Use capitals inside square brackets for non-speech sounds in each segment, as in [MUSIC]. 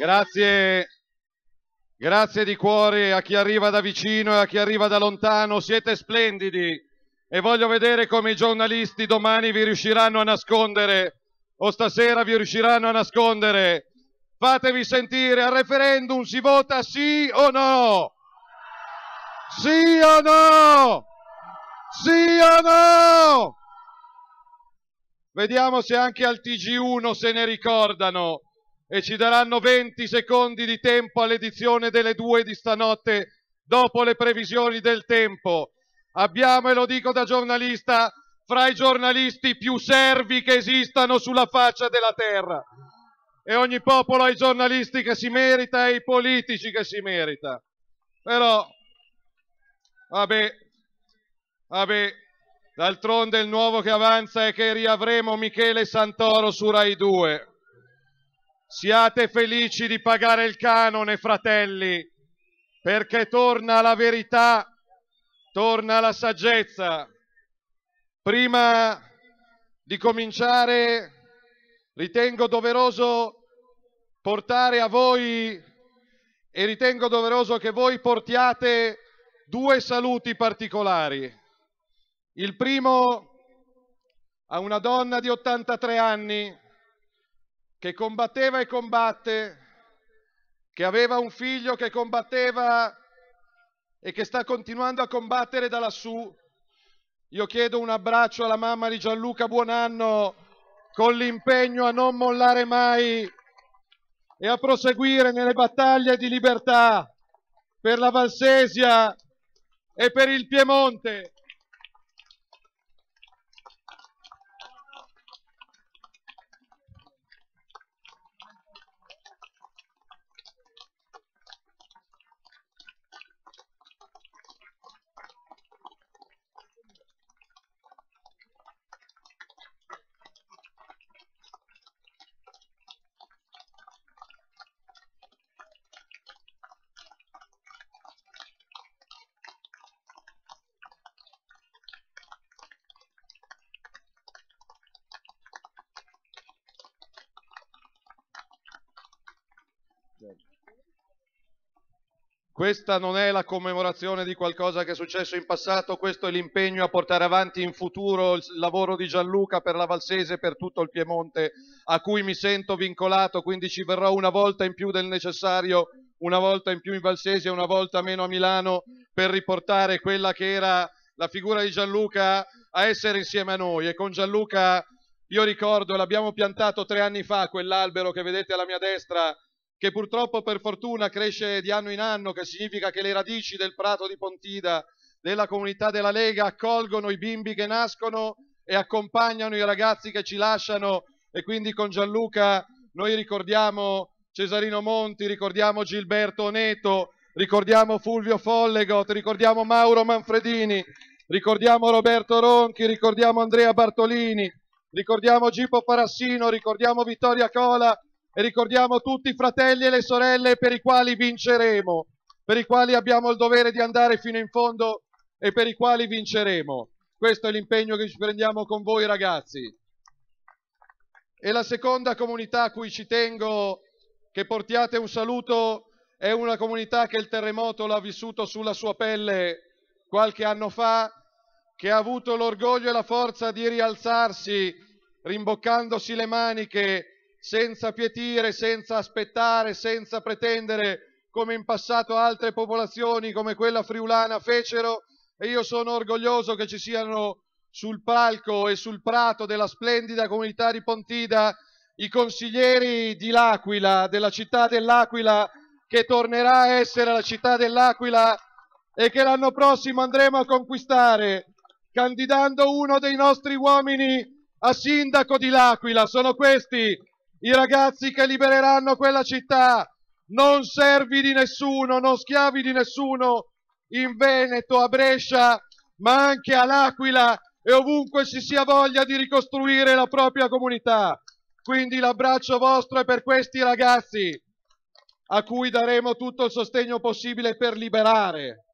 Grazie. Grazie di cuore a chi arriva da vicino e a chi arriva da lontano, siete splendidi e voglio vedere come i giornalisti domani vi riusciranno a nascondere o stasera vi riusciranno a nascondere. Fatevi sentire, al referendum si vota sì o no? Sì o no? Sì o no? Vediamo se anche al TG1 se ne ricordano e ci daranno 20 secondi di tempo all'edizione delle due di stanotte dopo le previsioni del tempo. Abbiamo, e lo dico da giornalista, fra i giornalisti più servi che esistano sulla faccia della terra. E ogni popolo ha i giornalisti che si merita e i politici che si merita. Però, vabbè, vabbè, d'altronde il nuovo che avanza è che riavremo Michele Santoro su Rai 2. Siate felici di pagare il canone, fratelli, perché torna la verità, torna la saggezza. Prima di cominciare, ritengo doveroso portare a voi e ritengo doveroso che voi portiate due saluti particolari. Il primo a una donna di 83 anni che combatteva e combatte, che aveva un figlio che combatteva e che sta continuando a combattere da lassù. Io chiedo un abbraccio alla mamma di Gianluca Buonanno con l'impegno a non mollare mai e a proseguire nelle battaglie di libertà per la Valsesia e per il Piemonte. Questa non è la commemorazione di qualcosa che è successo in passato, questo è l'impegno a portare avanti in futuro il lavoro di Gianluca per la Valsese e per tutto il Piemonte, a cui mi sento vincolato, quindi ci verrò una volta in più del necessario, una volta in più in Valsese e una volta meno a Milano per riportare quella che era la figura di Gianluca a essere insieme a noi e con Gianluca io ricordo, l'abbiamo piantato tre anni fa quell'albero che vedete alla mia destra che purtroppo per fortuna cresce di anno in anno, che significa che le radici del Prato di Pontida, della comunità della Lega, accolgono i bimbi che nascono e accompagnano i ragazzi che ci lasciano e quindi con Gianluca noi ricordiamo Cesarino Monti, ricordiamo Gilberto Oneto, ricordiamo Fulvio Follegot, ricordiamo Mauro Manfredini, ricordiamo Roberto Ronchi, ricordiamo Andrea Bartolini, ricordiamo Gipo Parassino, ricordiamo Vittoria Cola e ricordiamo tutti i fratelli e le sorelle per i quali vinceremo, per i quali abbiamo il dovere di andare fino in fondo e per i quali vinceremo. Questo è l'impegno che ci prendiamo con voi ragazzi. E la seconda comunità a cui ci tengo che portiate un saluto è una comunità che il terremoto l'ha vissuto sulla sua pelle qualche anno fa, che ha avuto l'orgoglio e la forza di rialzarsi rimboccandosi le maniche senza pietire, senza aspettare, senza pretendere, come in passato altre popolazioni come quella friulana fecero, e io sono orgoglioso che ci siano sul palco e sul prato della splendida comunità di Pontida i consiglieri di L'Aquila, della città dell'Aquila, che tornerà a essere la città dell'Aquila e che l'anno prossimo andremo a conquistare, candidando uno dei nostri uomini a sindaco di L'Aquila. Sono questi i ragazzi che libereranno quella città, non servi di nessuno, non schiavi di nessuno in Veneto, a Brescia, ma anche all'Aquila e ovunque ci sia voglia di ricostruire la propria comunità. Quindi l'abbraccio vostro è per questi ragazzi a cui daremo tutto il sostegno possibile per liberare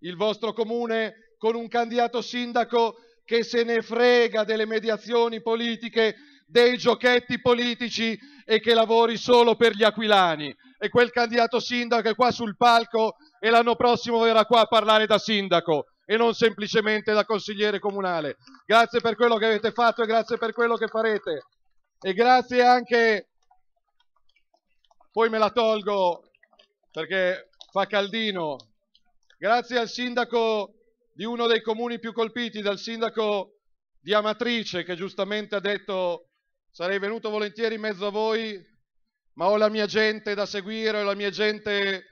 il vostro comune con un candidato sindaco che se ne frega delle mediazioni politiche dei giochetti politici e che lavori solo per gli aquilani. E quel candidato sindaco è qua sul palco e l'anno prossimo verrà qua a parlare da sindaco e non semplicemente da consigliere comunale. Grazie per quello che avete fatto e grazie per quello che farete. E grazie anche, poi me la tolgo perché fa caldino, grazie al sindaco di uno dei comuni più colpiti, dal sindaco di Amatrice che giustamente ha detto sarei venuto volentieri in mezzo a voi, ma ho la mia gente da seguire, ho la mia gente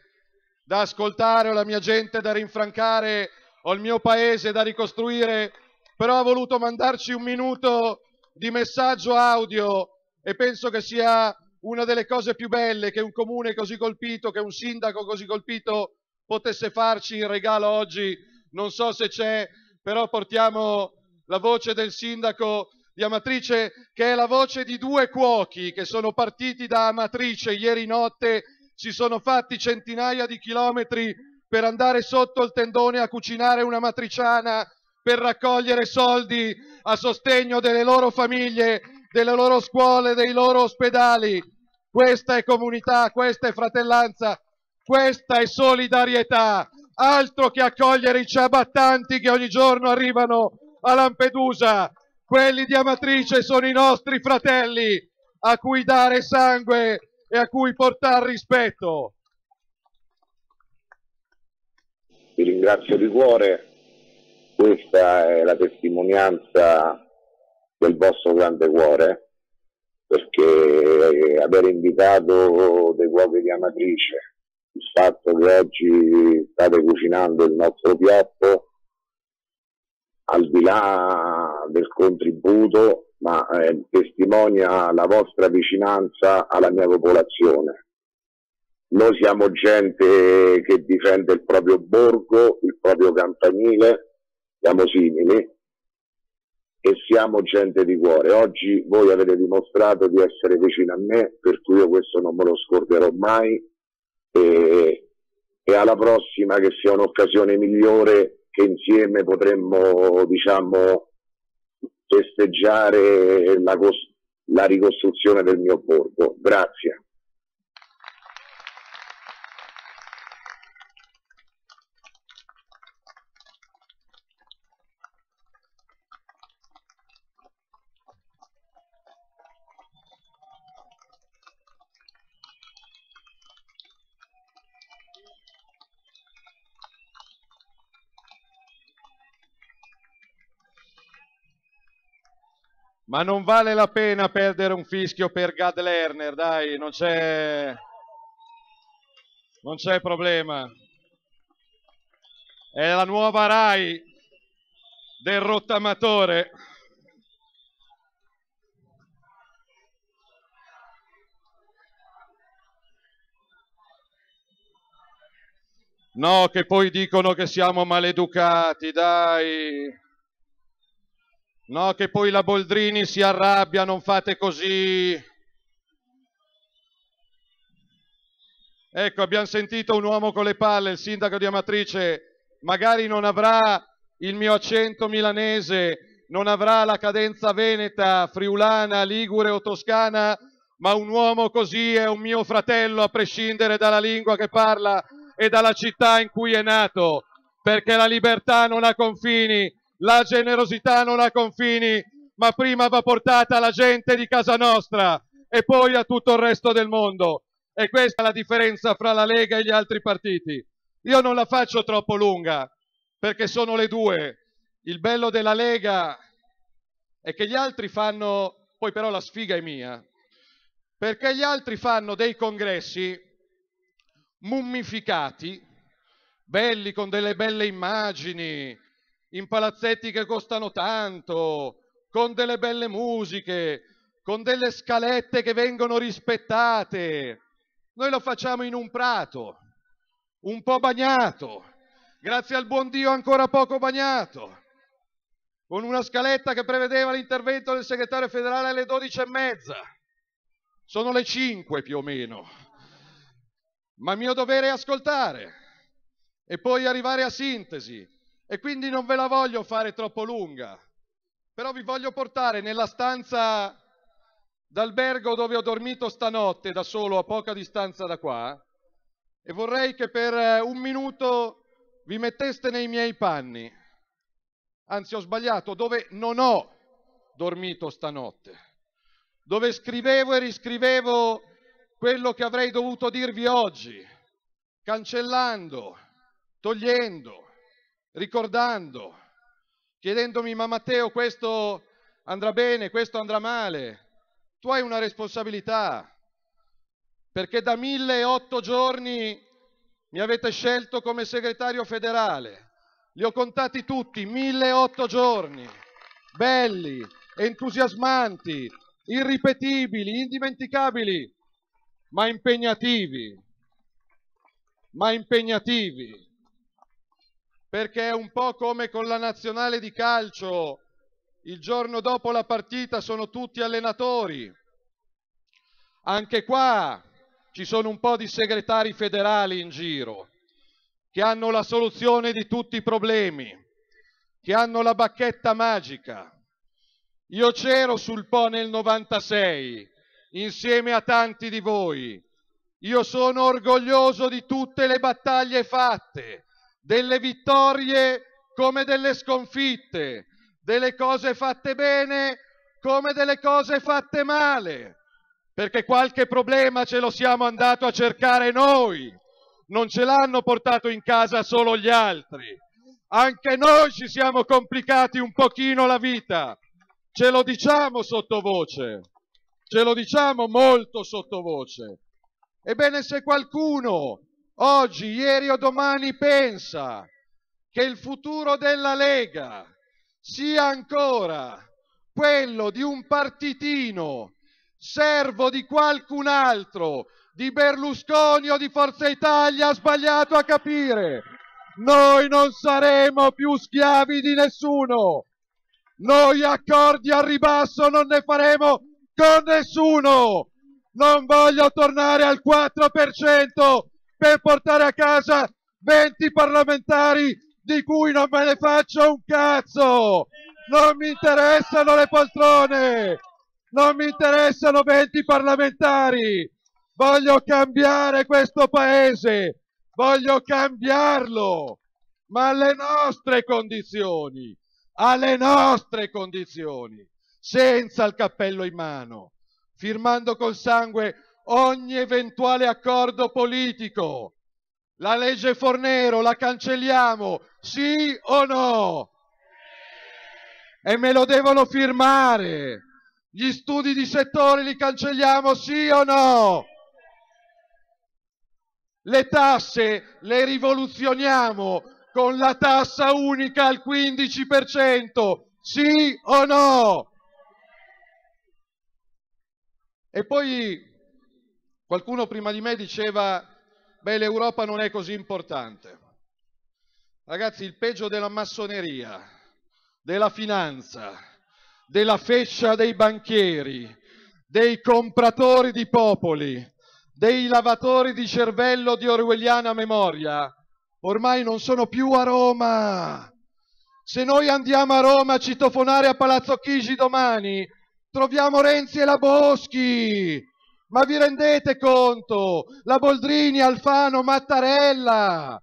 da ascoltare, ho la mia gente da rinfrancare, ho il mio paese da ricostruire, però ha voluto mandarci un minuto di messaggio audio e penso che sia una delle cose più belle che un comune così colpito, che un sindaco così colpito potesse farci in regalo oggi. Non so se c'è, però portiamo la voce del sindaco di Amatrice, che è la voce di due cuochi che sono partiti da Amatrice ieri notte, si sono fatti centinaia di chilometri per andare sotto il tendone a cucinare una matriciana per raccogliere soldi a sostegno delle loro famiglie, delle loro scuole, dei loro ospedali. Questa è comunità, questa è fratellanza, questa è solidarietà. Altro che accogliere i ciabattanti che ogni giorno arrivano a Lampedusa. Quelli di Amatrice sono i nostri fratelli a cui dare sangue e a cui portare rispetto. Vi ringrazio di cuore, questa è la testimonianza del vostro grande cuore, perché eh, aver invitato dei cuochi di Amatrice, il fatto che oggi state cucinando il nostro piatto, al di là del contributo, ma eh, testimonia la vostra vicinanza alla mia popolazione. Noi siamo gente che difende il proprio borgo, il proprio campanile, siamo simili e siamo gente di cuore. Oggi voi avete dimostrato di essere vicino a me, per cui io questo non me lo scorderò mai e, e alla prossima che sia un'occasione migliore che insieme potremmo diciamo, festeggiare la, la ricostruzione del mio borgo. Grazie. Ma non vale la pena perdere un fischio per Gad Lerner, dai, non c'è... Non c'è problema. È la nuova Rai del rottamatore. No, che poi dicono che siamo maleducati, dai. No, che poi la Boldrini si arrabbia, non fate così. Ecco, abbiamo sentito un uomo con le palle, il sindaco di Amatrice, magari non avrà il mio accento milanese, non avrà la cadenza veneta, friulana, ligure o toscana, ma un uomo così è un mio fratello a prescindere dalla lingua che parla e dalla città in cui è nato, perché la libertà non ha confini la generosità non ha confini, ma prima va portata alla gente di casa nostra e poi a tutto il resto del mondo. E questa è la differenza fra la Lega e gli altri partiti. Io non la faccio troppo lunga, perché sono le due. Il bello della Lega è che gli altri fanno, poi però la sfiga è mia, perché gli altri fanno dei congressi mummificati, belli con delle belle immagini, in palazzetti che costano tanto, con delle belle musiche, con delle scalette che vengono rispettate. Noi lo facciamo in un prato, un po' bagnato, grazie al buon Dio ancora poco bagnato, con una scaletta che prevedeva l'intervento del segretario federale alle e mezza. Sono le 5 più o meno, ma il mio dovere è ascoltare e poi arrivare a sintesi e quindi non ve la voglio fare troppo lunga, però vi voglio portare nella stanza d'albergo dove ho dormito stanotte da solo a poca distanza da qua e vorrei che per eh, un minuto vi metteste nei miei panni. Anzi, ho sbagliato, dove non ho dormito stanotte, dove scrivevo e riscrivevo quello che avrei dovuto dirvi oggi, cancellando, togliendo, ricordando, chiedendomi ma Matteo questo andrà bene, questo andrà male, tu hai una responsabilità, perché da 1008 giorni mi avete scelto come segretario federale, li ho contati tutti, 1008 giorni, belli, entusiasmanti, irripetibili, indimenticabili, ma impegnativi, ma impegnativi perché è un po' come con la nazionale di calcio, il giorno dopo la partita sono tutti allenatori. Anche qua ci sono un po' di segretari federali in giro che hanno la soluzione di tutti i problemi, che hanno la bacchetta magica. Io c'ero sul Po nel 96, insieme a tanti di voi. Io sono orgoglioso di tutte le battaglie fatte, delle vittorie come delle sconfitte, delle cose fatte bene come delle cose fatte male, perché qualche problema ce lo siamo andato a cercare noi, non ce l'hanno portato in casa solo gli altri. Anche noi ci siamo complicati un pochino la vita, ce lo diciamo sottovoce, ce lo diciamo molto sottovoce. Ebbene, se qualcuno oggi, ieri o domani pensa che il futuro della Lega sia ancora quello di un partitino servo di qualcun altro, di Berlusconi o di Forza Italia, ha sbagliato a capire. Noi non saremo più schiavi di nessuno. Noi accordi al ribasso non ne faremo con nessuno. Non voglio tornare al 4% per portare a casa 20 parlamentari di cui non me ne faccio un cazzo. Non mi interessano le poltrone, non mi interessano 20 parlamentari. Voglio cambiare questo paese, voglio cambiarlo, ma alle nostre condizioni, alle nostre condizioni, senza il cappello in mano, firmando col sangue ogni eventuale accordo politico. La legge Fornero la cancelliamo, sì o no? E me lo devono firmare. Gli studi di settore li cancelliamo, sì o no? Le tasse le rivoluzioniamo con la tassa unica al 15%, sì o no? E poi Qualcuno prima di me diceva, beh l'Europa non è così importante. Ragazzi, il peggio della massoneria, della finanza, della fescia dei banchieri, dei compratori di popoli, dei lavatori di cervello di orwelliana memoria, ormai non sono più a Roma. Se noi andiamo a Roma a citofonare a Palazzo Chigi domani, troviamo Renzi e la Boschi ma vi rendete conto? La Boldrini, Alfano, Mattarella,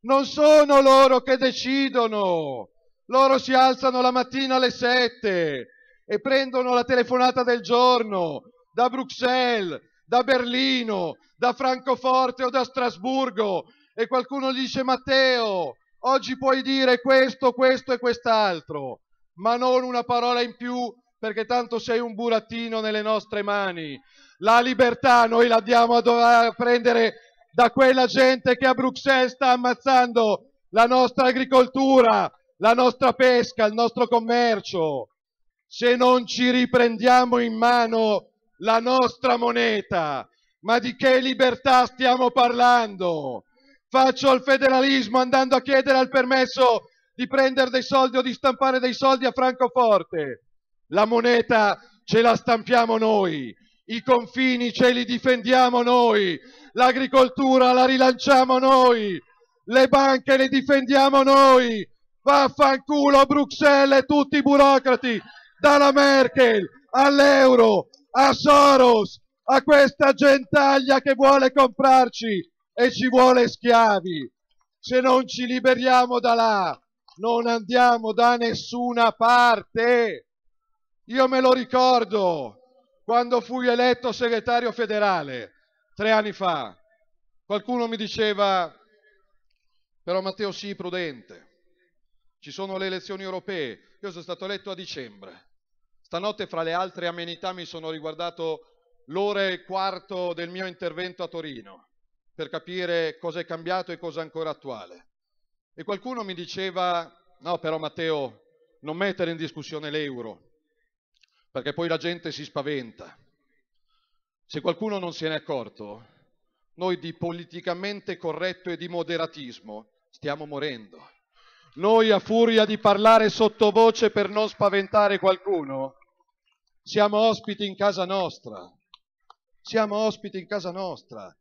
non sono loro che decidono. Loro si alzano la mattina alle 7 e prendono la telefonata del giorno da Bruxelles, da Berlino, da Francoforte o da Strasburgo e qualcuno gli dice Matteo, oggi puoi dire questo, questo e quest'altro, ma non una parola in più perché tanto sei un burattino nelle nostre mani. La libertà noi la diamo a, a prendere da quella gente che a Bruxelles sta ammazzando la nostra agricoltura, la nostra pesca, il nostro commercio. Se non ci riprendiamo in mano la nostra moneta, ma di che libertà stiamo parlando? Faccio il federalismo andando a chiedere il permesso di prendere dei soldi o di stampare dei soldi a Francoforte. La moneta ce la stampiamo noi i confini ce li difendiamo noi, l'agricoltura la rilanciamo noi, le banche le difendiamo noi, vaffanculo Bruxelles e tutti i burocrati, dalla Merkel all'euro, a Soros, a questa gentaglia che vuole comprarci e ci vuole schiavi. Se non ci liberiamo da là, non andiamo da nessuna parte. Io me lo ricordo, quando fui eletto segretario federale tre anni fa. Qualcuno mi diceva, però Matteo sii prudente, ci sono le elezioni europee, io sono stato eletto a dicembre. Stanotte fra le altre amenità mi sono riguardato l'ora e il quarto del mio intervento a Torino per capire cosa è cambiato e cosa è ancora attuale. E qualcuno mi diceva, no però Matteo, non mettere in discussione l'euro, perché poi la gente si spaventa. Se qualcuno non se n'è accorto, noi di politicamente corretto e di moderatismo stiamo morendo. Noi a furia di parlare sottovoce per non spaventare qualcuno, siamo ospiti in casa nostra. Siamo ospiti in casa nostra.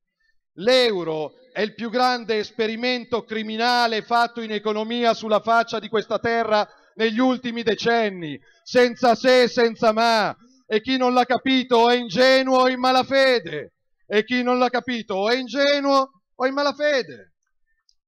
L'euro è il più grande esperimento criminale fatto in economia sulla faccia di questa terra negli ultimi decenni, senza se e senza ma, e chi non l'ha capito è ingenuo o in malafede, e chi non l'ha capito è ingenuo o in malafede.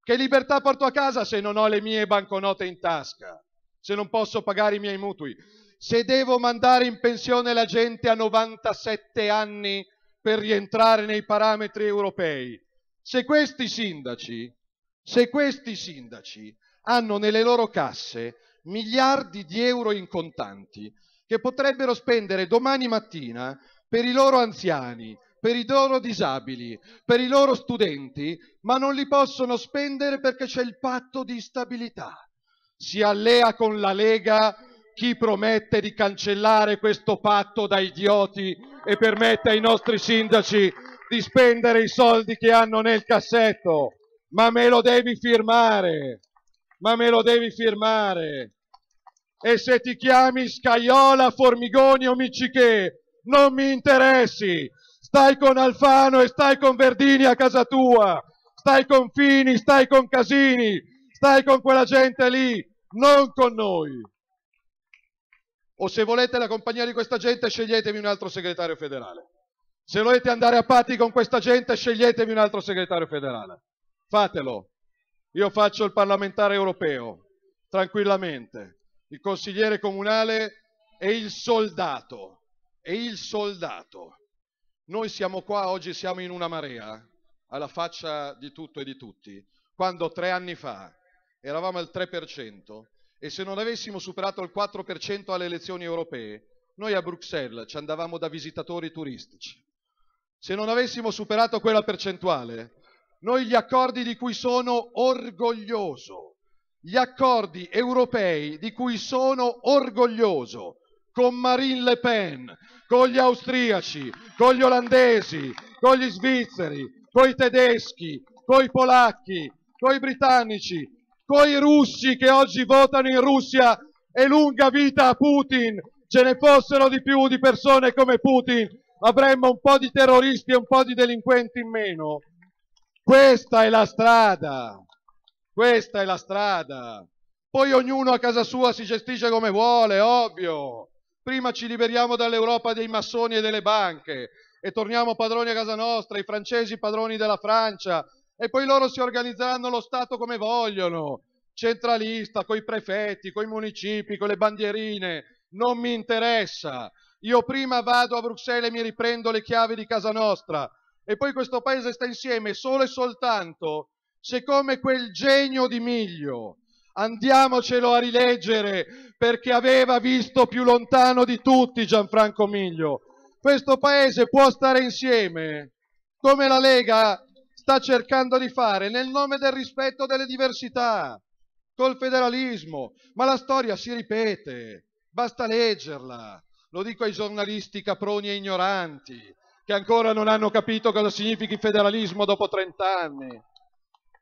Che libertà porto a casa se non ho le mie banconote in tasca, se non posso pagare i miei mutui, se devo mandare in pensione la gente a 97 anni per rientrare nei parametri europei? Se questi sindaci, se questi sindaci hanno nelle loro casse miliardi di euro in contanti che potrebbero spendere domani mattina per i loro anziani, per i loro disabili, per i loro studenti, ma non li possono spendere perché c'è il patto di stabilità. Si allea con la Lega chi promette di cancellare questo patto da idioti e permette ai nostri sindaci di spendere i soldi che hanno nel cassetto. Ma me lo devi firmare, ma me lo devi firmare. E se ti chiami Scaiola, Formigoni o Miccichè, non mi interessi. Stai con Alfano e stai con Verdini a casa tua. Stai con Fini, stai con Casini, stai con quella gente lì, non con noi. O se volete la compagnia di questa gente, sceglietemi un altro segretario federale. Se volete andare a patti con questa gente, sceglietemi un altro segretario federale. Fatelo. Io faccio il parlamentare europeo, tranquillamente il consigliere comunale e il soldato, e il soldato. Noi siamo qua, oggi siamo in una marea, alla faccia di tutto e di tutti, quando tre anni fa eravamo al 3% e se non avessimo superato il 4% alle elezioni europee, noi a Bruxelles ci andavamo da visitatori turistici. Se non avessimo superato quella percentuale, noi gli accordi di cui sono orgoglioso gli accordi europei di cui sono orgoglioso con Marine Le Pen, con gli austriaci, con gli olandesi, con gli svizzeri, con i tedeschi, con i polacchi, con i britannici, con i russi che oggi votano in Russia e lunga vita a Putin, ce ne fossero di più di persone come Putin, avremmo un po' di terroristi e un po' di delinquenti in meno. Questa è la strada. Questa è la strada. Poi ognuno a casa sua si gestisce come vuole, ovvio. Prima ci liberiamo dall'Europa dei massoni e delle banche e torniamo padroni a casa nostra, i francesi padroni della Francia, e poi loro si organizzeranno lo Stato come vogliono, centralista, coi prefetti, coi municipi, con le bandierine, non mi interessa. Io prima vado a Bruxelles e mi riprendo le chiavi di casa nostra e poi questo paese sta insieme solo e soltanto siccome quel genio di Miglio, andiamocelo a rileggere perché aveva visto più lontano di tutti Gianfranco Miglio, questo paese può stare insieme come la Lega sta cercando di fare nel nome del rispetto delle diversità, col federalismo, ma la storia si ripete, basta leggerla. Lo dico ai giornalisti caproni e ignoranti, che ancora non hanno capito cosa significhi federalismo dopo 30 anni.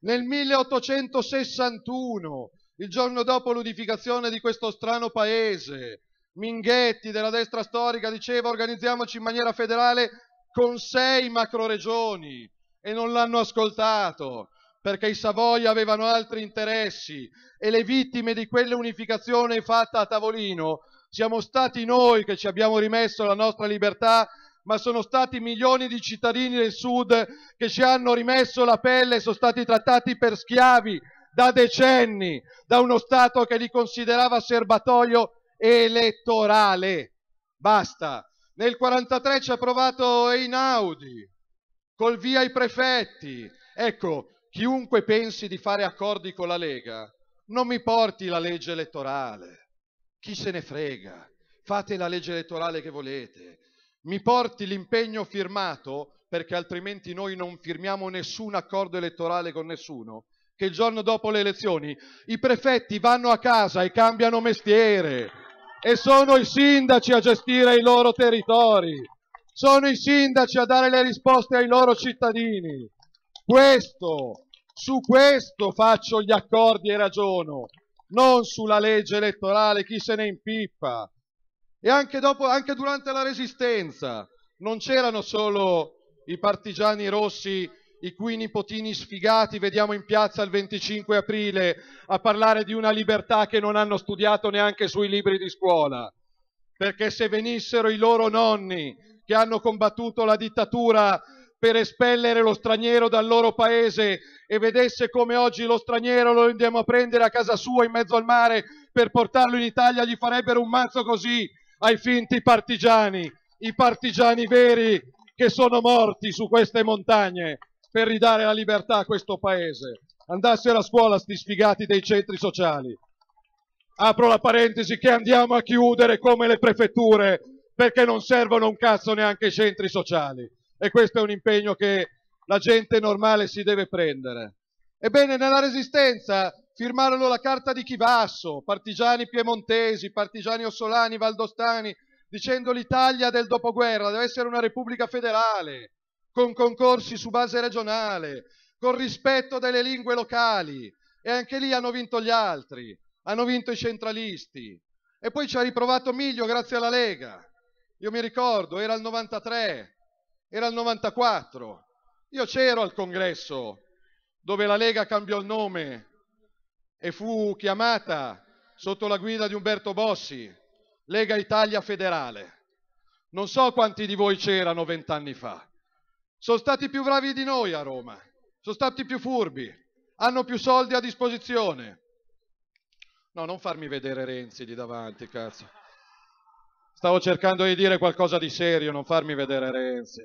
Nel 1861, il giorno dopo l'unificazione di questo strano paese, Minghetti della destra storica diceva organizziamoci in maniera federale con sei macroregioni e non l'hanno ascoltato perché i Savoia avevano altri interessi e le vittime di quell'unificazione fatta a tavolino siamo stati noi che ci abbiamo rimesso la nostra libertà ma sono stati milioni di cittadini del sud che ci hanno rimesso la pelle e sono stati trattati per schiavi da decenni da uno Stato che li considerava serbatoio elettorale. Basta. Nel 1943 ci ha provato Einaudi, col via i prefetti. Ecco, chiunque pensi di fare accordi con la Lega, non mi porti la legge elettorale. Chi se ne frega? Fate la legge elettorale che volete mi porti l'impegno firmato, perché altrimenti noi non firmiamo nessun accordo elettorale con nessuno, che il giorno dopo le elezioni i prefetti vanno a casa e cambiano mestiere e sono i sindaci a gestire i loro territori, sono i sindaci a dare le risposte ai loro cittadini. Questo, su questo faccio gli accordi e ragiono, non sulla legge elettorale, chi se ne impippa. E anche, dopo, anche durante la Resistenza non c'erano solo i partigiani rossi i cui nipotini sfigati vediamo in piazza il 25 aprile a parlare di una libertà che non hanno studiato neanche sui libri di scuola. Perché se venissero i loro nonni che hanno combattuto la dittatura per espellere lo straniero dal loro paese e vedesse come oggi lo straniero lo andiamo a prendere a casa sua in mezzo al mare per portarlo in Italia, gli farebbero un mazzo così ai finti partigiani, i partigiani veri che sono morti su queste montagne per ridare la libertà a questo paese. Andassero a scuola sti sfigati dei centri sociali. Apro la parentesi che andiamo a chiudere come le prefetture perché non servono un cazzo neanche i centri sociali. E questo è un impegno che la gente normale si deve prendere. Ebbene, nella resistenza firmarono la carta di Chivasso, partigiani piemontesi, partigiani ossolani, valdostani, dicendo l'Italia del dopoguerra deve essere una repubblica federale, con concorsi su base regionale, con rispetto delle lingue locali. E anche lì hanno vinto gli altri, hanno vinto i centralisti. E poi ci ha riprovato Miglio grazie alla Lega. Io mi ricordo, era il 93, era il 94. Io c'ero al congresso dove la Lega cambiò il nome e fu chiamata sotto la guida di Umberto Bossi, Lega Italia Federale. Non so quanti di voi c'erano vent'anni fa. Sono stati più bravi di noi a Roma, sono stati più furbi, hanno più soldi a disposizione. No, non farmi vedere Renzi di davanti, cazzo. Stavo cercando di dire qualcosa di serio, non farmi vedere Renzi.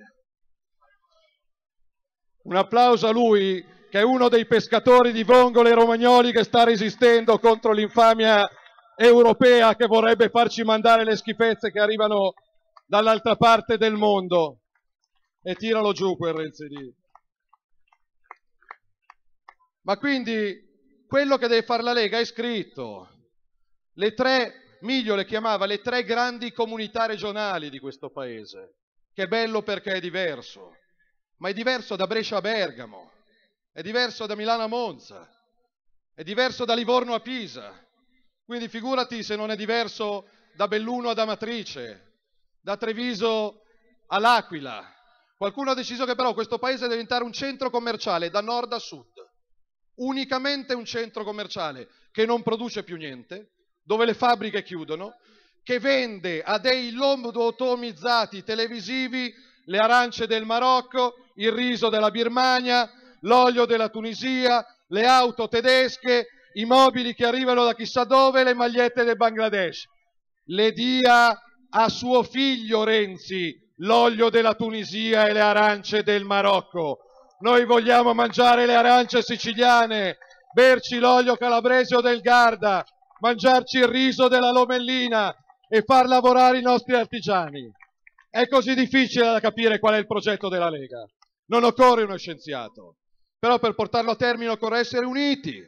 Un applauso a lui che è uno dei pescatori di vongole romagnoli che sta resistendo contro l'infamia europea che vorrebbe farci mandare le schifezze che arrivano dall'altra parte del mondo. E tiralo giù quel Renzi lì. Ma quindi quello che deve fare la Lega è scritto. Le tre, Miglio le chiamava le tre grandi comunità regionali di questo paese, che è bello perché è diverso, ma è diverso da Brescia a Bergamo, è diverso da Milano a Monza, è diverso da Livorno a Pisa, quindi figurati se non è diverso da Belluno ad Amatrice, da Treviso all'Aquila. Qualcuno ha deciso che però questo paese deve diventare un centro commerciale da nord a sud, unicamente un centro commerciale che non produce più niente, dove le fabbriche chiudono, che vende a dei lobotomizzati televisivi le arance del Marocco, il riso della Birmania, l'olio della Tunisia, le auto tedesche, i mobili che arrivano da chissà dove, le magliette del Bangladesh. Le dia a suo figlio Renzi l'olio della Tunisia e le arance del Marocco. Noi vogliamo mangiare le arance siciliane, berci l'olio calabrese o del Garda, mangiarci il riso della Lomellina e far lavorare i nostri artigiani. È così difficile da capire qual è il progetto della Lega. Non occorre uno scienziato. Però per portarlo a termine occorre essere uniti.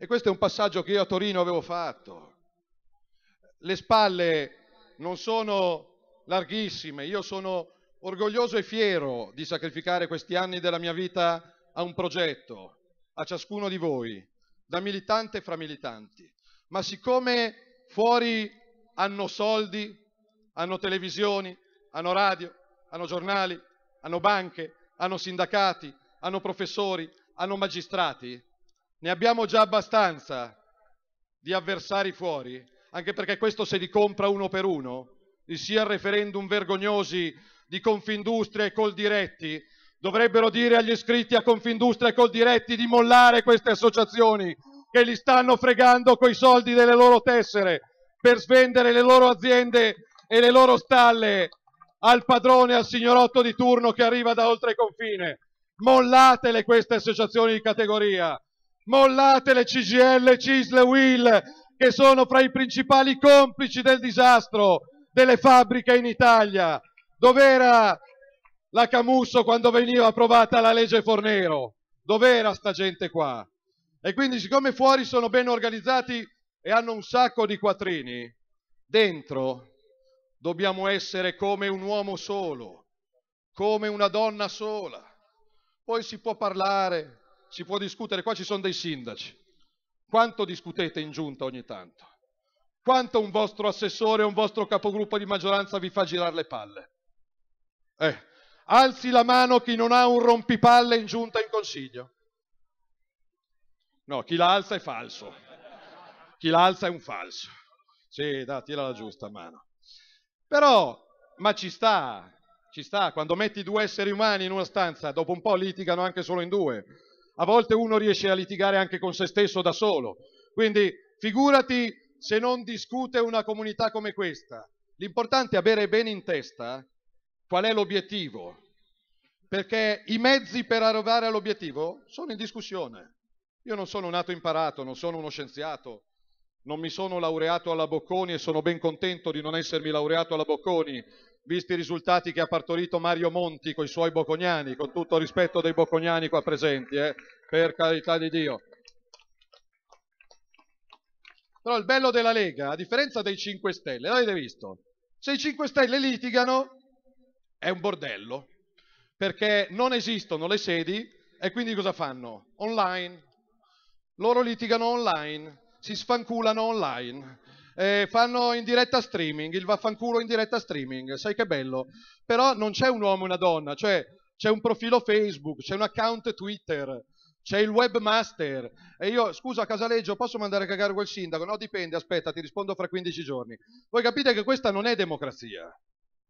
E questo è un passaggio che io a Torino avevo fatto. Le spalle non sono larghissime, io sono orgoglioso e fiero di sacrificare questi anni della mia vita a un progetto, a ciascuno di voi, da militante fra militanti. Ma siccome fuori hanno soldi, hanno televisioni, hanno radio, hanno giornali, hanno banche, hanno sindacati, hanno professori, hanno magistrati. Ne abbiamo già abbastanza di avversari fuori, anche perché questo se li compra uno per uno, sia il referendum vergognosi di Confindustria e Coldiretti, dovrebbero dire agli iscritti a Confindustria e Coldiretti di mollare queste associazioni che li stanno fregando coi soldi delle loro tessere per svendere le loro aziende e le loro stalle al padrone, al signorotto di turno che arriva da oltre confine. Mollatele queste associazioni di categoria, mollatele CGL, Cisle, Will, che sono fra i principali complici del disastro delle fabbriche in Italia. Dov'era la Camusso quando veniva approvata la legge Fornero? Dov'era sta gente qua? E quindi siccome fuori sono ben organizzati e hanno un sacco di quattrini, dentro dobbiamo essere come un uomo solo, come una donna sola. Poi si può parlare, si può discutere, qua ci sono dei sindaci. Quanto discutete in giunta ogni tanto? Quanto un vostro assessore o un vostro capogruppo di maggioranza vi fa girare le palle? Eh, alzi la mano chi non ha un rompipalle in giunta in consiglio. No, chi la alza è falso. Chi la alza è un falso. Sì, dai, tira la giusta mano. Però, ma ci sta, ci sta, quando metti due esseri umani in una stanza, dopo un po' litigano anche solo in due. A volte uno riesce a litigare anche con se stesso da solo. Quindi figurati se non discute una comunità come questa. L'importante è avere bene in testa qual è l'obiettivo, perché i mezzi per arrivare all'obiettivo sono in discussione. Io non sono nato imparato, non sono uno scienziato, non mi sono laureato alla Bocconi e sono ben contento di non essermi laureato alla Bocconi visti i risultati che ha partorito Mario Monti con i suoi bocconiani, con tutto il rispetto dei bocconiani qua presenti, eh, per carità di Dio. Però il bello della Lega, a differenza dei 5 Stelle, l'avete visto? Se i 5 Stelle litigano è un bordello, perché non esistono le sedi e quindi cosa fanno? Online. Loro litigano online, si sfanculano online eh, fanno in diretta streaming, il vaffanculo in diretta streaming, sai che bello. Però non c'è un uomo e una donna, cioè c'è un profilo Facebook, c'è un account Twitter, c'è il webmaster. E io, scusa Casaleggio, posso mandare a cagare quel sindaco? No, dipende, aspetta, ti rispondo fra 15 giorni. Voi capite che questa non è democrazia.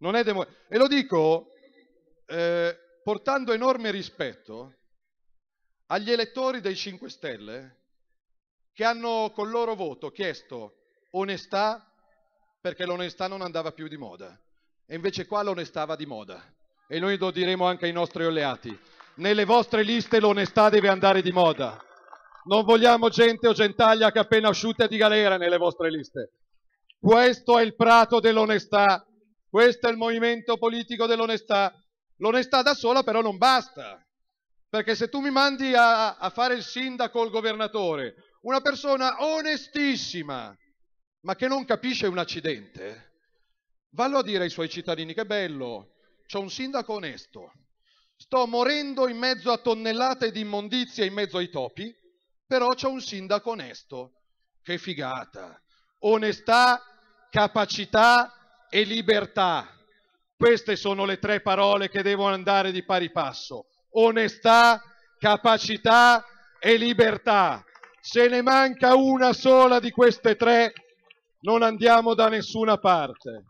Non è demo e lo dico eh, portando enorme rispetto agli elettori dei 5 Stelle che hanno col loro voto chiesto onestà perché l'onestà non andava più di moda. E invece qua l'onestà va di moda. E noi lo diremo anche ai nostri alleati. Nelle vostre liste l'onestà deve andare di moda. Non vogliamo gente o gentaglia che appena asciutta di galera nelle vostre liste. Questo è il prato dell'onestà. Questo è il movimento politico dell'onestà. L'onestà da sola però non basta. Perché se tu mi mandi a, a fare il sindaco o il governatore, una persona onestissima, ma che non capisce un accidente, vallo a dire ai suoi cittadini che bello, c'è un sindaco onesto, sto morendo in mezzo a tonnellate di immondizie in mezzo ai topi, però c'è un sindaco onesto, che figata, onestà, capacità e libertà. Queste sono le tre parole che devono andare di pari passo. Onestà, capacità e libertà. Se ne manca una sola di queste tre, non andiamo da nessuna parte.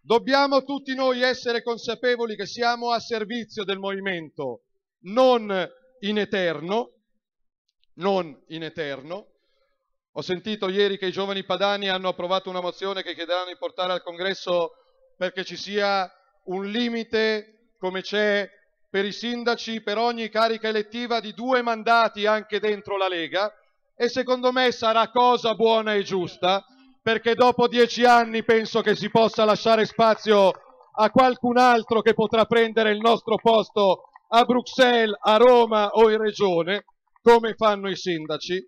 Dobbiamo tutti noi essere consapevoli che siamo a servizio del movimento, non in eterno, non in eterno. Ho sentito ieri che i giovani padani hanno approvato una mozione che chiederanno di portare al congresso perché ci sia un limite come c'è per i sindaci per ogni carica elettiva di due mandati anche dentro la Lega e secondo me sarà cosa buona e giusta perché dopo dieci anni penso che si possa lasciare spazio a qualcun altro che potrà prendere il nostro posto a Bruxelles, a Roma o in regione, come fanno i sindaci,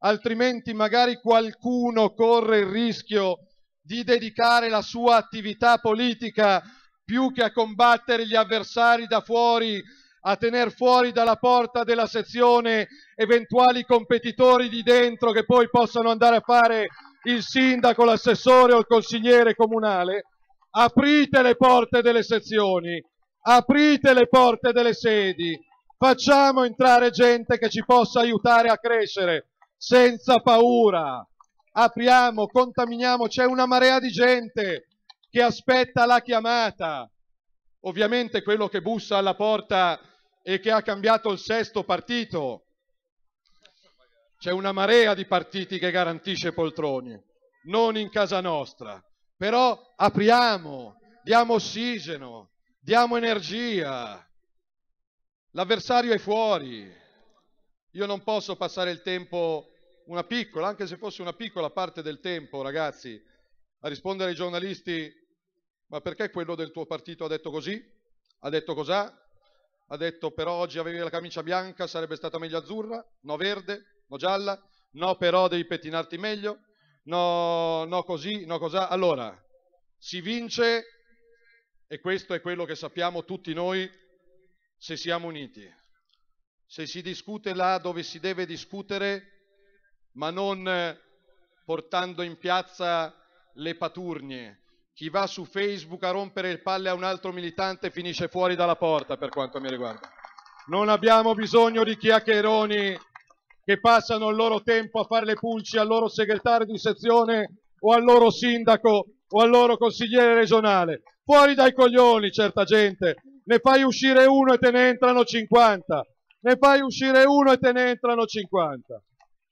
altrimenti magari qualcuno corre il rischio di dedicare la sua attività politica più che a combattere gli avversari da fuori a tenere fuori dalla porta della sezione eventuali competitori di dentro che poi possano andare a fare il sindaco, l'assessore o il consigliere comunale, aprite le porte delle sezioni, aprite le porte delle sedi, facciamo entrare gente che ci possa aiutare a crescere senza paura, apriamo, contaminiamo, c'è una marea di gente che aspetta la chiamata ovviamente quello che bussa alla porta e che ha cambiato il sesto partito. C'è una marea di partiti che garantisce poltroni, non in casa nostra. Però apriamo, diamo ossigeno, diamo energia. L'avversario è fuori. Io non posso passare il tempo, una piccola, anche se fosse una piccola parte del tempo, ragazzi, a rispondere ai giornalisti ma perché quello del tuo partito ha detto così? Ha detto cos'ha? Ha detto però oggi avevi la camicia bianca, sarebbe stata meglio azzurra, no verde, no gialla, no però devi pettinarti meglio, no, no così, no cos'ha. Allora, si vince, e questo è quello che sappiamo tutti noi, se siamo uniti. Se si discute là dove si deve discutere, ma non eh, portando in piazza le paturnie, chi va su Facebook a rompere il palle a un altro militante finisce fuori dalla porta per quanto mi riguarda. Non abbiamo bisogno di chiacchieroni che passano il loro tempo a fare le pulci al loro segretario di sezione o al loro sindaco o al loro consigliere regionale. Fuori dai coglioni, certa gente. Ne fai uscire uno e te ne entrano 50. Ne fai uscire uno e te ne entrano 50.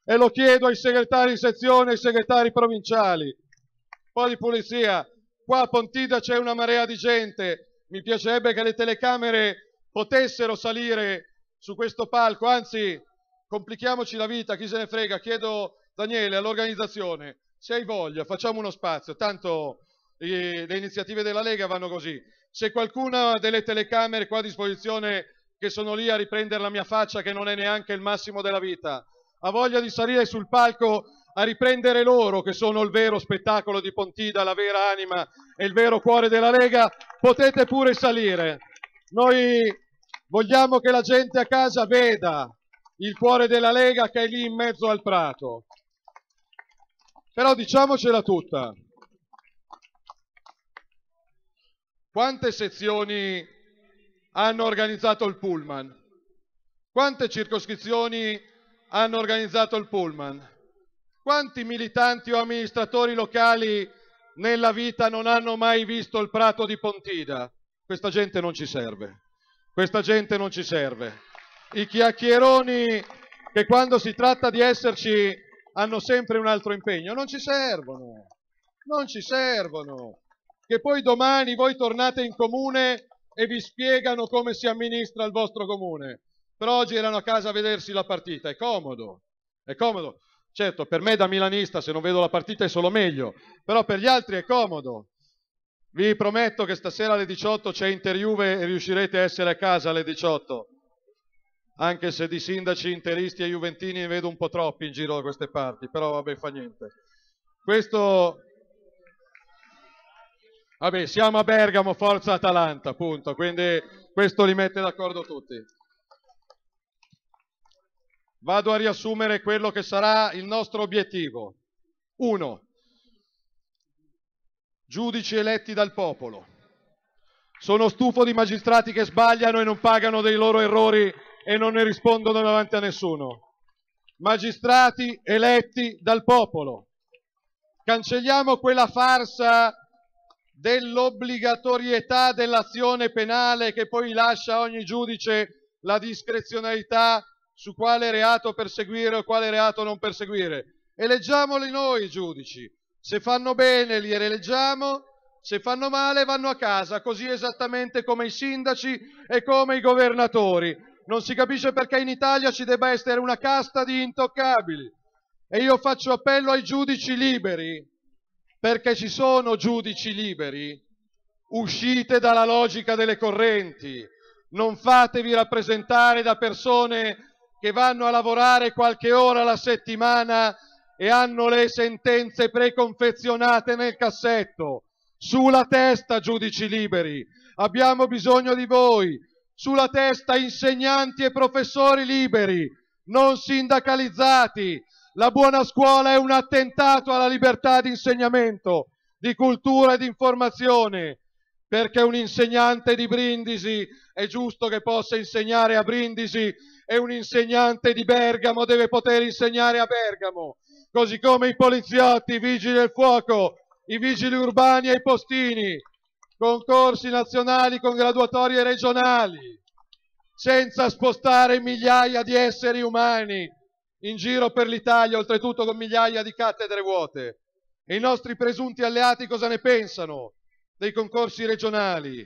E lo chiedo ai segretari di sezione ai segretari provinciali. Un po' di pulizia. Qua a Pontida c'è una marea di gente, mi piacerebbe che le telecamere potessero salire su questo palco, anzi complichiamoci la vita, chi se ne frega, chiedo Daniele all'organizzazione, se hai voglia facciamo uno spazio, tanto eh, le iniziative della Lega vanno così, se qualcuna delle telecamere qua a disposizione che sono lì a riprendere la mia faccia che non è neanche il massimo della vita, ha voglia di salire sul palco a riprendere loro che sono il vero spettacolo di Pontida, la vera anima e il vero cuore della Lega, potete pure salire. Noi vogliamo che la gente a casa veda il cuore della Lega che è lì in mezzo al prato. Però diciamocela tutta. Quante sezioni hanno organizzato il pullman? Quante circoscrizioni hanno organizzato il pullman? Quanti militanti o amministratori locali nella vita non hanno mai visto il prato di Pontida? Questa gente non ci serve. Questa gente non ci serve. I chiacchieroni che quando si tratta di esserci hanno sempre un altro impegno, non ci servono. Non ci servono. Che poi domani voi tornate in comune e vi spiegano come si amministra il vostro comune. Però oggi erano a casa a vedersi la partita, è comodo, è comodo. Certo, per me da milanista se non vedo la partita è solo meglio, però per gli altri è comodo. Vi prometto che stasera alle 18 c'è Interiuve e riuscirete a essere a casa alle 18. Anche se di sindaci interisti e juventini ne vedo un po' troppi in giro da queste parti, però vabbè fa niente. Questo... Vabbè, siamo a Bergamo, forza Atalanta, appunto Quindi questo li mette d'accordo tutti. Vado a riassumere quello che sarà il nostro obiettivo. Uno, Giudici eletti dal popolo. Sono stufo di magistrati che sbagliano e non pagano dei loro errori e non ne rispondono davanti a nessuno. Magistrati eletti dal popolo. Cancelliamo quella farsa dell'obbligatorietà dell'azione penale che poi lascia a ogni giudice la discrezionalità su quale reato perseguire o quale reato non perseguire. Eleggiamoli noi i giudici. Se fanno bene li eleggiamo, se fanno male vanno a casa, così esattamente come i sindaci e come i governatori. Non si capisce perché in Italia ci debba essere una casta di intoccabili. E io faccio appello ai giudici liberi, perché ci sono giudici liberi. Uscite dalla logica delle correnti, non fatevi rappresentare da persone che vanno a lavorare qualche ora alla settimana e hanno le sentenze preconfezionate nel cassetto. Sulla testa, giudici liberi, abbiamo bisogno di voi. Sulla testa, insegnanti e professori liberi, non sindacalizzati. La buona scuola è un attentato alla libertà di insegnamento, di cultura e di informazione, perché un insegnante di Brindisi è giusto che possa insegnare a Brindisi e un insegnante di Bergamo deve poter insegnare a Bergamo, così come i poliziotti, i vigili del fuoco, i vigili urbani e i postini, concorsi nazionali con graduatorie regionali, senza spostare migliaia di esseri umani in giro per l'Italia, oltretutto con migliaia di cattedre vuote. E i nostri presunti alleati cosa ne pensano dei concorsi regionali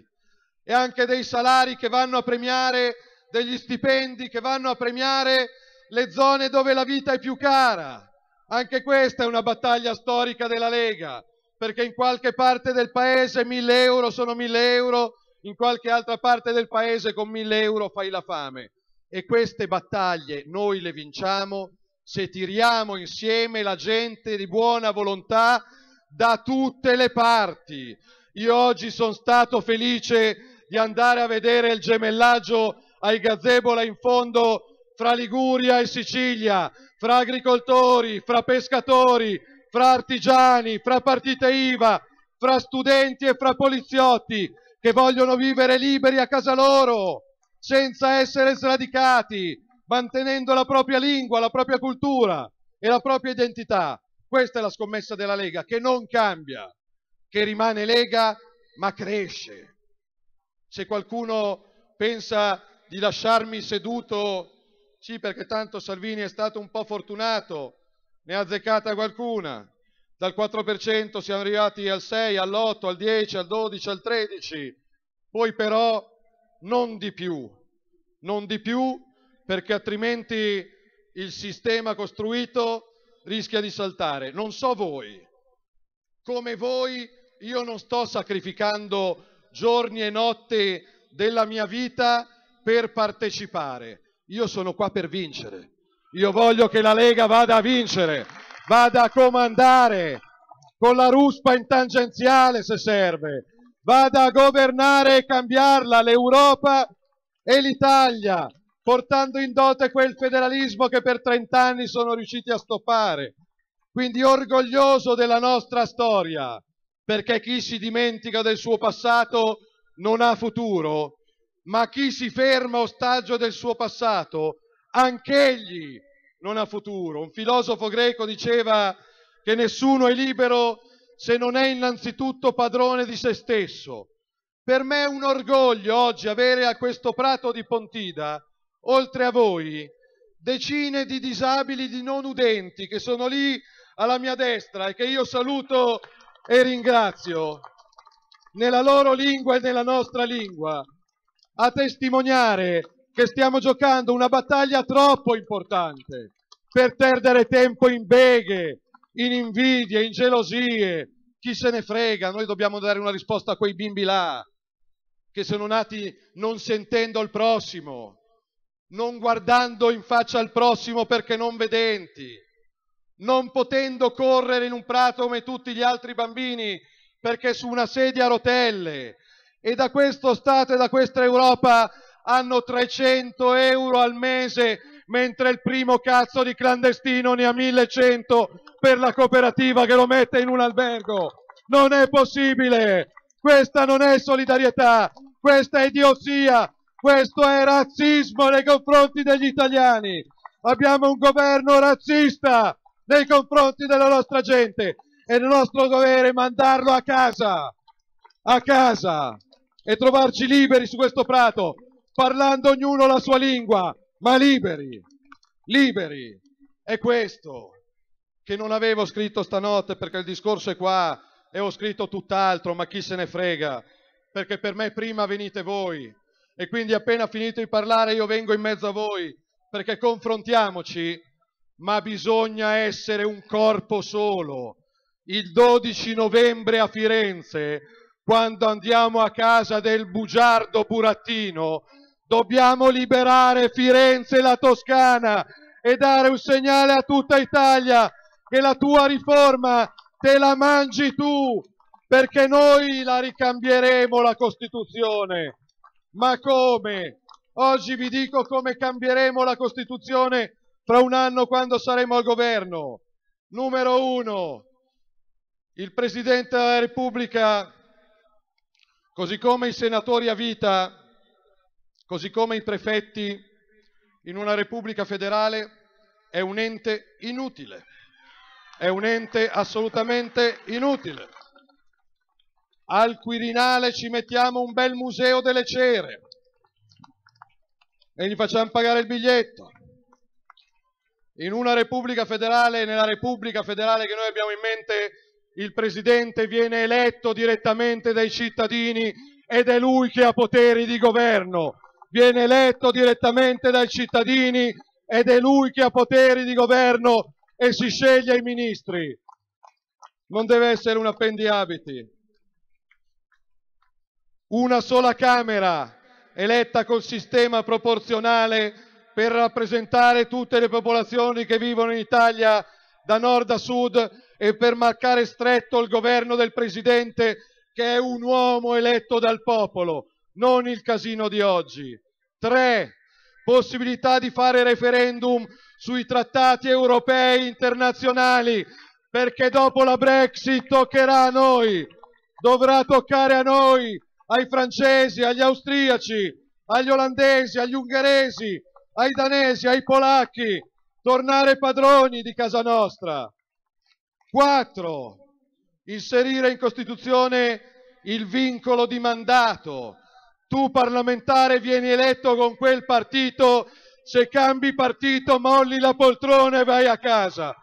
e anche dei salari che vanno a premiare degli stipendi che vanno a premiare le zone dove la vita è più cara. Anche questa è una battaglia storica della Lega, perché in qualche parte del paese 1000 euro sono 1000 euro, in qualche altra parte del paese con 1000 euro fai la fame. E queste battaglie noi le vinciamo se tiriamo insieme la gente di buona volontà da tutte le parti. Io oggi sono stato felice di andare a vedere il gemellaggio ai gazebo là in fondo fra Liguria e Sicilia, fra agricoltori, fra pescatori, fra artigiani, fra partite IVA, fra studenti e fra poliziotti che vogliono vivere liberi a casa loro, senza essere sradicati, mantenendo la propria lingua, la propria cultura e la propria identità. Questa è la scommessa della Lega, che non cambia, che rimane Lega ma cresce. Se qualcuno pensa di lasciarmi seduto, sì perché tanto Salvini è stato un po' fortunato, ne ha azzeccata qualcuna, dal 4% siamo arrivati al 6, all'8, al 10, al 12, al 13, poi però non di più, non di più perché altrimenti il sistema costruito rischia di saltare. Non so voi, come voi io non sto sacrificando giorni e notti della mia vita per partecipare. Io sono qua per vincere. Io voglio che la Lega vada a vincere, vada a comandare con la ruspa in tangenziale se serve, vada a governare e cambiarla l'Europa e l'Italia, portando in dote quel federalismo che per 30 anni sono riusciti a stoppare. Quindi orgoglioso della nostra storia, perché chi si dimentica del suo passato non ha futuro ma chi si ferma ostaggio del suo passato, anch'egli non ha futuro. Un filosofo greco diceva che nessuno è libero se non è innanzitutto padrone di se stesso. Per me è un orgoglio oggi avere a questo prato di Pontida, oltre a voi, decine di disabili di non udenti che sono lì alla mia destra e che io saluto e ringrazio nella loro lingua e nella nostra lingua a testimoniare che stiamo giocando una battaglia troppo importante per perdere tempo in beghe, in invidie, in gelosie. Chi se ne frega, noi dobbiamo dare una risposta a quei bimbi là che sono nati non sentendo il prossimo, non guardando in faccia al prossimo perché non vedenti, non potendo correre in un prato come tutti gli altri bambini perché su una sedia a rotelle, e da questo Stato e da questa Europa hanno 300 euro al mese, mentre il primo cazzo di clandestino ne ha 1100 per la cooperativa che lo mette in un albergo. Non è possibile! Questa non è solidarietà, questa è idiozia, questo è razzismo nei confronti degli italiani. Abbiamo un governo razzista nei confronti della nostra gente. e il nostro dovere è mandarlo a casa. A casa e trovarci liberi su questo prato, parlando ognuno la sua lingua, ma liberi, liberi. È questo che non avevo scritto stanotte perché il discorso è qua e ho scritto tutt'altro, ma chi se ne frega, perché per me prima venite voi e quindi appena finito di parlare io vengo in mezzo a voi, perché confrontiamoci, ma bisogna essere un corpo solo. Il 12 novembre a Firenze quando andiamo a casa del bugiardo burattino, dobbiamo liberare Firenze e la Toscana e dare un segnale a tutta Italia che la tua riforma te la mangi tu, perché noi la ricambieremo la Costituzione. Ma come? Oggi vi dico come cambieremo la Costituzione fra un anno quando saremo al governo. Numero uno, il Presidente della Repubblica Così come i senatori a vita, così come i prefetti in una Repubblica federale è un ente inutile, è un ente assolutamente inutile. Al Quirinale ci mettiamo un bel museo delle cere e gli facciamo pagare il biglietto. In una Repubblica federale, nella Repubblica federale che noi abbiamo in mente, il presidente viene eletto direttamente dai cittadini ed è lui che ha poteri di governo. Viene eletto direttamente dai cittadini ed è lui che ha poteri di governo e si sceglie i ministri. Non deve essere un appendiabiti. Una sola Camera eletta col sistema proporzionale per rappresentare tutte le popolazioni che vivono in Italia da nord a sud e per marcare stretto il governo del presidente che è un uomo eletto dal popolo, non il casino di oggi. 3. Possibilità di fare referendum sui trattati europei e internazionali, perché dopo la Brexit toccherà a noi, dovrà toccare a noi, ai francesi, agli austriaci, agli olandesi, agli ungheresi, ai danesi, ai polacchi, tornare padroni di casa nostra. 4. Inserire in Costituzione il vincolo di mandato. Tu parlamentare vieni eletto con quel partito, se cambi partito molli la poltrona e vai a casa.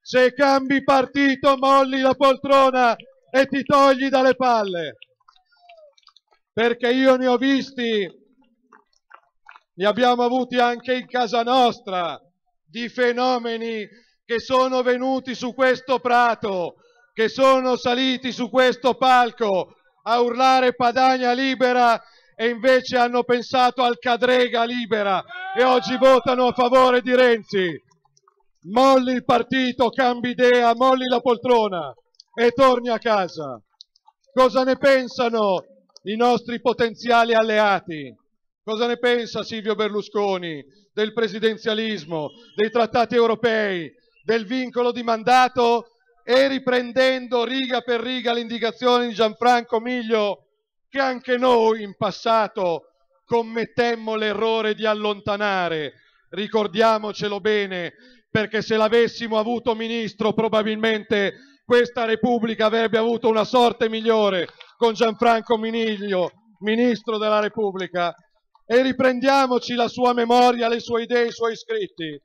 Se cambi partito molli la poltrona e ti togli dalle palle. Perché io ne ho visti, ne abbiamo avuti anche in casa nostra, di fenomeni che sono venuti su questo prato, che sono saliti su questo palco a urlare Padania libera e invece hanno pensato al Cadrega libera e oggi votano a favore di Renzi. Molli il partito, cambi idea, molli la poltrona e torni a casa. Cosa ne pensano i nostri potenziali alleati? Cosa ne pensa Silvio Berlusconi del presidenzialismo, dei trattati europei, del vincolo di mandato e riprendendo riga per riga le indicazioni di Gianfranco Miglio che anche noi in passato commettemmo l'errore di allontanare. Ricordiamocelo bene, perché se l'avessimo avuto ministro probabilmente questa Repubblica avrebbe avuto una sorte migliore con Gianfranco Miniglio, ministro della Repubblica. E riprendiamoci la sua memoria, le sue idee, i suoi scritti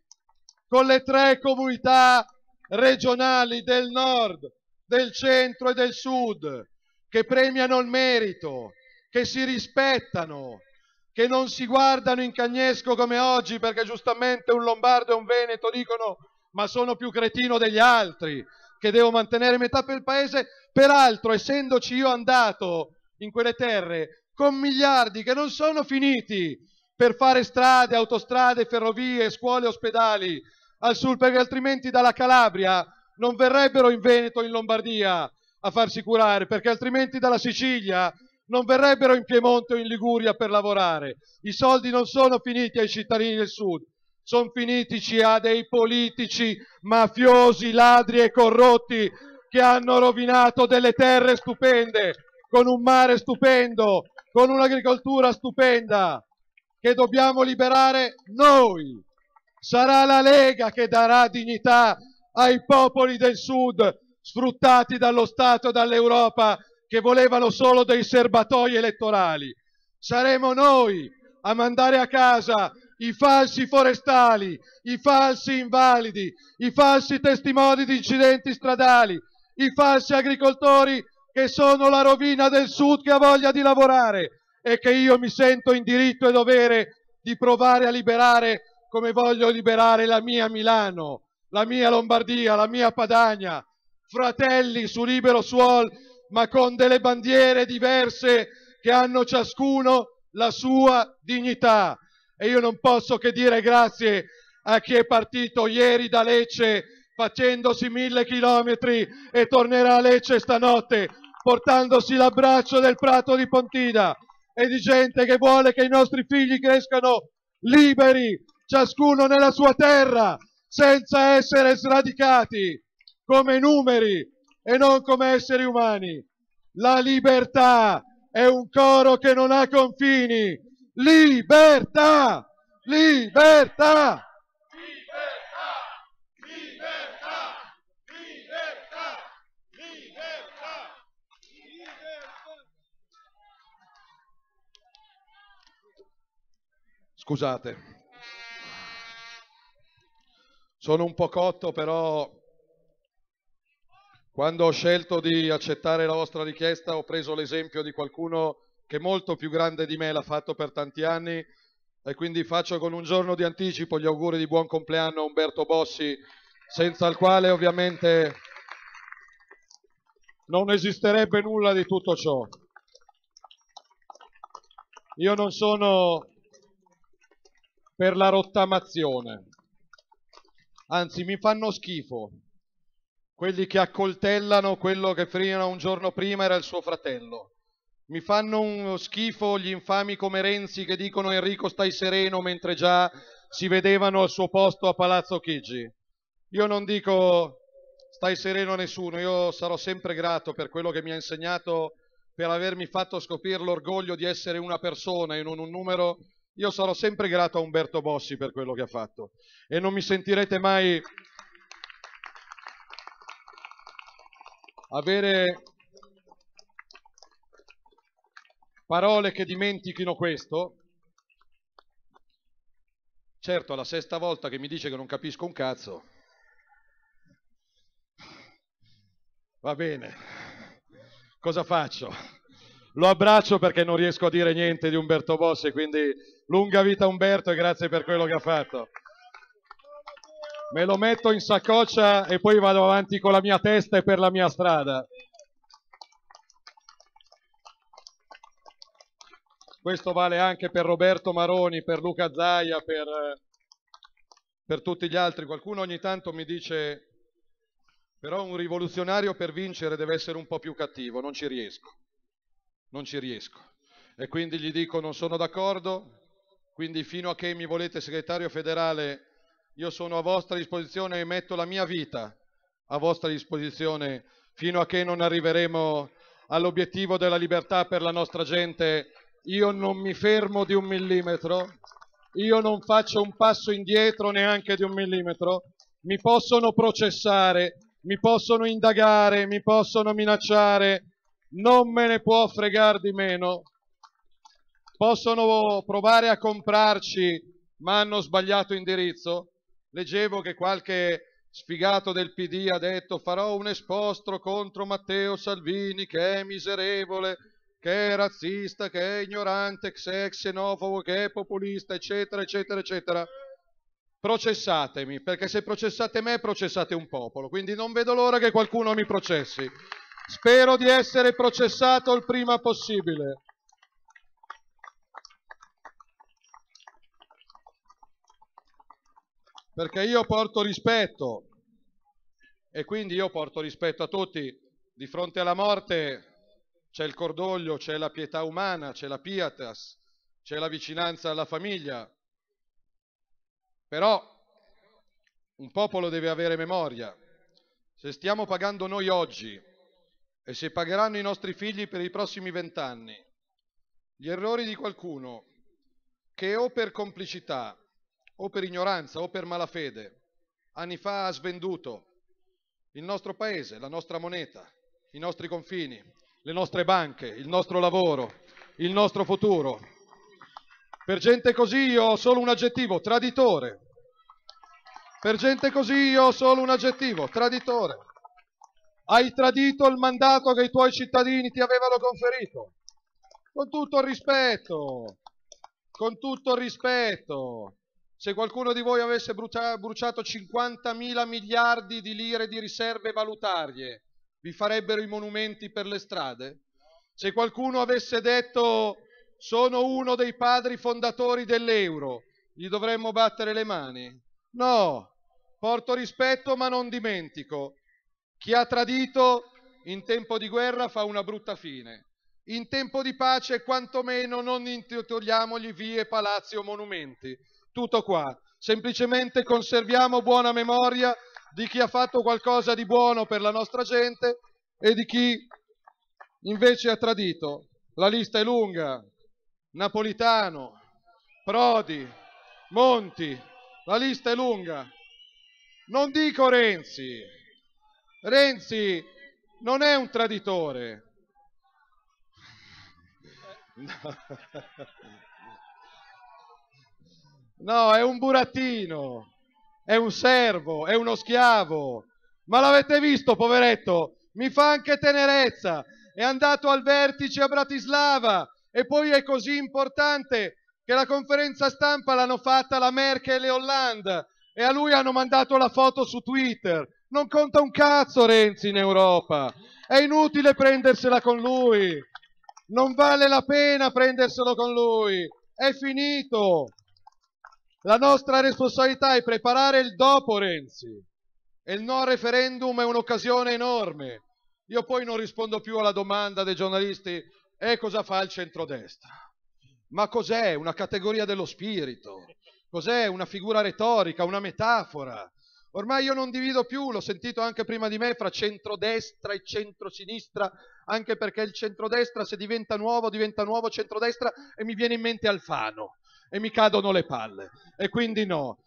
con le tre comunità regionali del nord, del centro e del sud, che premiano il merito, che si rispettano, che non si guardano in cagnesco come oggi perché giustamente un lombardo e un veneto dicono ma sono più cretino degli altri, che devo mantenere metà per il paese. Peraltro, essendoci io andato in quelle terre con miliardi che non sono finiti per fare strade, autostrade, ferrovie, scuole, ospedali, al Sud perché altrimenti dalla Calabria non verrebbero in Veneto o in Lombardia a farsi curare perché altrimenti dalla Sicilia non verrebbero in Piemonte o in Liguria per lavorare. I soldi non sono finiti ai cittadini del Sud, sono finiti a dei politici mafiosi, ladri e corrotti che hanno rovinato delle terre stupende, con un mare stupendo, con un'agricoltura stupenda, che dobbiamo liberare noi. Sarà la Lega che darà dignità ai popoli del Sud sfruttati dallo Stato e dall'Europa che volevano solo dei serbatoi elettorali. Saremo noi a mandare a casa i falsi forestali, i falsi invalidi, i falsi testimoni di incidenti stradali, i falsi agricoltori che sono la rovina del Sud che ha voglia di lavorare e che io mi sento in diritto e dovere di provare a liberare come voglio liberare la mia Milano, la mia Lombardia, la mia Padania, fratelli su libero suol, ma con delle bandiere diverse che hanno ciascuno la sua dignità. E io non posso che dire grazie a chi è partito ieri da Lecce facendosi mille chilometri e tornerà a Lecce stanotte portandosi l'abbraccio del Prato di Pontida e di gente che vuole che i nostri figli crescano liberi, ciascuno nella sua terra, senza essere sradicati come numeri e non come esseri umani. La libertà è un coro che non ha confini. Libertà! Libertà! Scusate. Sono un po' cotto, però quando ho scelto di accettare la vostra richiesta ho preso l'esempio di qualcuno che è molto più grande di me, l'ha fatto per tanti anni e quindi faccio con un giorno di anticipo gli auguri di buon compleanno a Umberto Bossi, senza il quale ovviamente non esisterebbe nulla di tutto ciò. Io non sono per la rottamazione anzi mi fanno schifo quelli che accoltellano quello che Frina un giorno prima era il suo fratello. Mi fanno uno schifo gli infami come Renzi che dicono Enrico stai sereno mentre già si vedevano al suo posto a Palazzo Chigi. Io non dico stai sereno a nessuno, io sarò sempre grato per quello che mi ha insegnato, per avermi fatto scoprire l'orgoglio di essere una persona e non un numero io sarò sempre grato a Umberto Bossi per quello che ha fatto e non mi sentirete mai avere parole che dimentichino questo. Certo, la sesta volta che mi dice che non capisco un cazzo. Va bene. Cosa faccio? Lo abbraccio perché non riesco a dire niente di Umberto Bossi, quindi Lunga vita Umberto e grazie per quello che ha fatto. Me lo metto in saccoccia e poi vado avanti con la mia testa e per la mia strada. Questo vale anche per Roberto Maroni, per Luca Zaia, per, eh, per tutti gli altri. Qualcuno ogni tanto mi dice però un rivoluzionario per vincere deve essere un po' più cattivo, non ci riesco, non ci riesco. E quindi gli dico non sono d'accordo, quindi fino a che mi volete segretario federale, io sono a vostra disposizione e metto la mia vita a vostra disposizione fino a che non arriveremo all'obiettivo della libertà per la nostra gente. Io non mi fermo di un millimetro, io non faccio un passo indietro neanche di un millimetro. Mi possono processare, mi possono indagare, mi possono minacciare, non me ne può fregare di meno possono provare a comprarci ma hanno sbagliato indirizzo? Leggevo che qualche sfigato del PD ha detto farò un espostro contro Matteo Salvini che è miserevole, che è razzista, che è ignorante, che è xenofobo, che è populista, eccetera, eccetera, eccetera. Processatemi, perché se processate me processate un popolo, quindi non vedo l'ora che qualcuno mi processi. Spero di essere processato il prima possibile. perché io porto rispetto e quindi io porto rispetto a tutti. Di fronte alla morte c'è il cordoglio, c'è la pietà umana, c'è la pietas, c'è la vicinanza alla famiglia. Però un popolo deve avere memoria. Se stiamo pagando noi oggi e se pagheranno i nostri figli per i prossimi vent'anni gli errori di qualcuno che o per complicità o per ignoranza o per malafede, anni fa ha svenduto il nostro paese, la nostra moneta, i nostri confini, le nostre banche, il nostro lavoro, il nostro futuro. Per gente così io ho solo un aggettivo, traditore. Per gente così io ho solo un aggettivo, traditore. Hai tradito il mandato che i tuoi cittadini ti avevano conferito. Con tutto il rispetto, con tutto il rispetto. Se qualcuno di voi avesse bruciato 50 mila miliardi di lire di riserve valutarie, vi farebbero i monumenti per le strade? Se qualcuno avesse detto sono uno dei padri fondatori dell'euro, gli dovremmo battere le mani? No, porto rispetto ma non dimentico. Chi ha tradito in tempo di guerra fa una brutta fine. In tempo di pace quantomeno non intitoliamogli vie, palazzi o monumenti. Tutto qua. Semplicemente conserviamo buona memoria di chi ha fatto qualcosa di buono per la nostra gente e di chi invece ha tradito. La lista è lunga. Napolitano, Prodi, Monti, la lista è lunga. Non dico Renzi. Renzi non è un traditore. [LAUGHS] No. No, è un burattino, è un servo, è uno schiavo. Ma l'avete visto, poveretto? Mi fa anche tenerezza. È andato al vertice a Bratislava e poi è così importante che la conferenza stampa l'hanno fatta la Merkel e Hollande e a lui hanno mandato la foto su Twitter. Non conta un cazzo Renzi in Europa. È inutile prendersela con lui. Non vale la pena prenderselo con lui. È finito. La nostra responsabilità è preparare il dopo Renzi. E il no referendum è un'occasione enorme. Io poi non rispondo più alla domanda dei giornalisti, e eh, cosa fa il centrodestra? Ma cos'è? Una categoria dello spirito? Cos'è? Una figura retorica, una metafora? Ormai io non divido più, l'ho sentito anche prima di me, fra centrodestra e centrosinistra, anche perché il centrodestra se diventa nuovo diventa nuovo centrodestra e mi viene in mente Alfano e mi cadono le palle. E quindi no.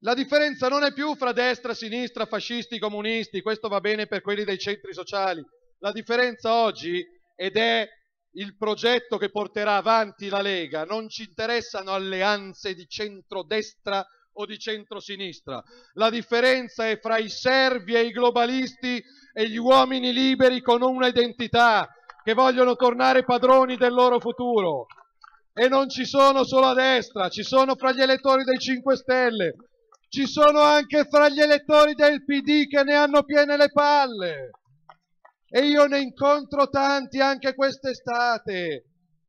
La differenza non è più fra destra, sinistra, fascisti, comunisti, questo va bene per quelli dei centri sociali. La differenza oggi, ed è il progetto che porterà avanti la Lega, non ci interessano alleanze di centrodestra o di centrosinistra. La differenza è fra i servi e i globalisti e gli uomini liberi con una identità che vogliono tornare padroni del loro futuro. E non ci sono solo a destra, ci sono fra gli elettori dei 5 Stelle, ci sono anche fra gli elettori del PD che ne hanno piene le palle. E io ne incontro tanti anche quest'estate,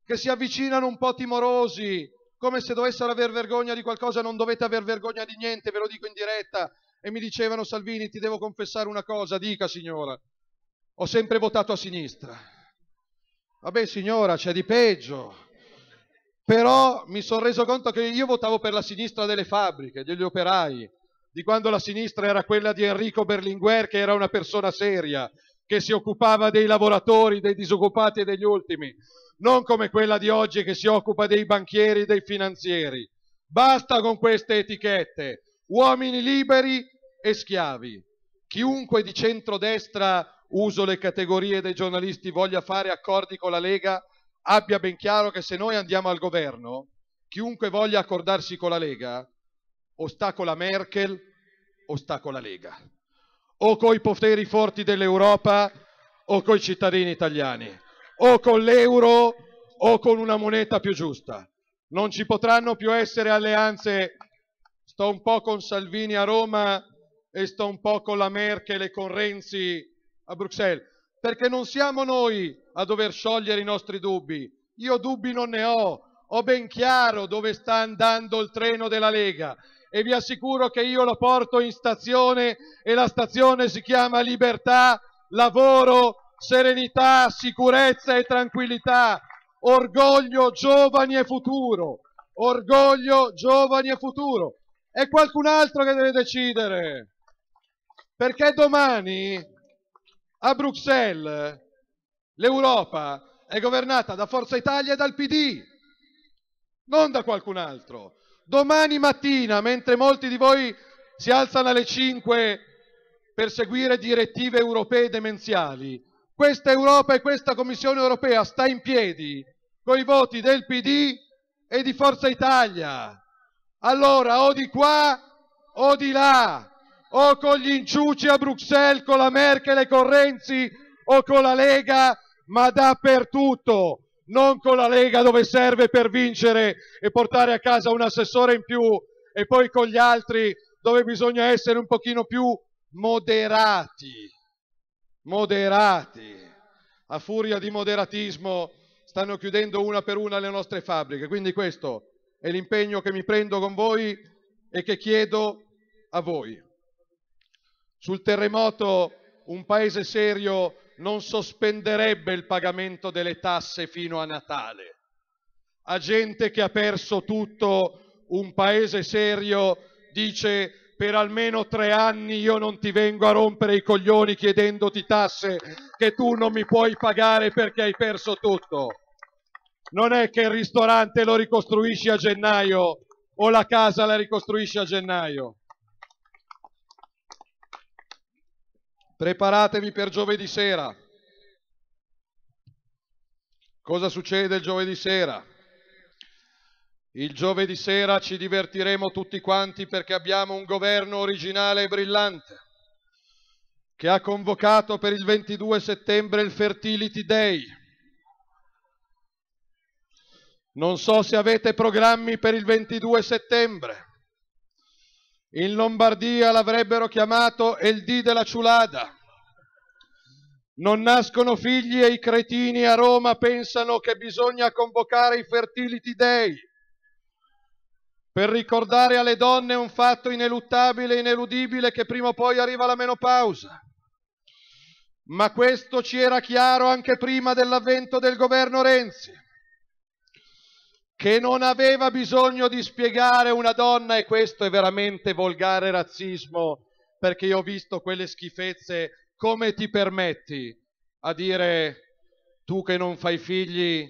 che si avvicinano un po' timorosi, come se dovessero aver vergogna di qualcosa, non dovete aver vergogna di niente, ve lo dico in diretta. E mi dicevano Salvini, ti devo confessare una cosa, dica signora, ho sempre votato a sinistra. Vabbè signora, c'è di peggio però mi sono reso conto che io votavo per la sinistra delle fabbriche, degli operai, di quando la sinistra era quella di Enrico Berlinguer, che era una persona seria, che si occupava dei lavoratori, dei disoccupati e degli ultimi, non come quella di oggi che si occupa dei banchieri e dei finanzieri. Basta con queste etichette, uomini liberi e schiavi. Chiunque di centrodestra, uso le categorie dei giornalisti, voglia fare accordi con la Lega, abbia ben chiaro che se noi andiamo al governo, chiunque voglia accordarsi con la Lega, ostacola Merkel, ostacola Lega. O con i poteri forti dell'Europa o coi cittadini italiani, o con l'euro o con una moneta più giusta. Non ci potranno più essere alleanze, sto un po' con Salvini a Roma e sto un po' con la Merkel e con Renzi a Bruxelles, perché non siamo noi a dover sciogliere i nostri dubbi. Io dubbi non ne ho, ho ben chiaro dove sta andando il treno della Lega e vi assicuro che io lo porto in stazione e la stazione si chiama libertà, lavoro, serenità, sicurezza e tranquillità, orgoglio, giovani e futuro, orgoglio, giovani e futuro. È qualcun altro che deve decidere, perché domani a Bruxelles L'Europa è governata da Forza Italia e dal PD, non da qualcun altro. Domani mattina, mentre molti di voi si alzano alle 5 per seguire direttive europee demenziali, questa Europa e questa Commissione europea sta in piedi con i voti del PD e di Forza Italia. Allora o di qua o di là, o con gli inciuci a Bruxelles, con la Merkel e con Renzi, o con la Lega, ma dappertutto, non con la Lega dove serve per vincere e portare a casa un assessore in più e poi con gli altri dove bisogna essere un pochino più moderati, moderati. A furia di moderatismo stanno chiudendo una per una le nostre fabbriche, quindi questo è l'impegno che mi prendo con voi e che chiedo a voi. Sul terremoto un paese serio non sospenderebbe il pagamento delle tasse fino a Natale. A gente che ha perso tutto, un paese serio dice per almeno tre anni io non ti vengo a rompere i coglioni chiedendoti tasse che tu non mi puoi pagare perché hai perso tutto. Non è che il ristorante lo ricostruisci a gennaio o la casa la ricostruisci a gennaio. Preparatevi per giovedì sera. Cosa succede il giovedì sera? Il giovedì sera ci divertiremo tutti quanti perché abbiamo un governo originale e brillante che ha convocato per il 22 settembre il Fertility Day. Non so se avete programmi per il 22 settembre. In Lombardia l'avrebbero chiamato El D della Ciulada. Non nascono figli e i cretini a Roma pensano che bisogna convocare i fertility day per ricordare alle donne un fatto ineluttabile e ineludibile che prima o poi arriva la menopausa. Ma questo ci era chiaro anche prima dell'avvento del governo Renzi che non aveva bisogno di spiegare una donna, e questo è veramente volgare razzismo, perché io ho visto quelle schifezze, come ti permetti a dire tu che non fai figli,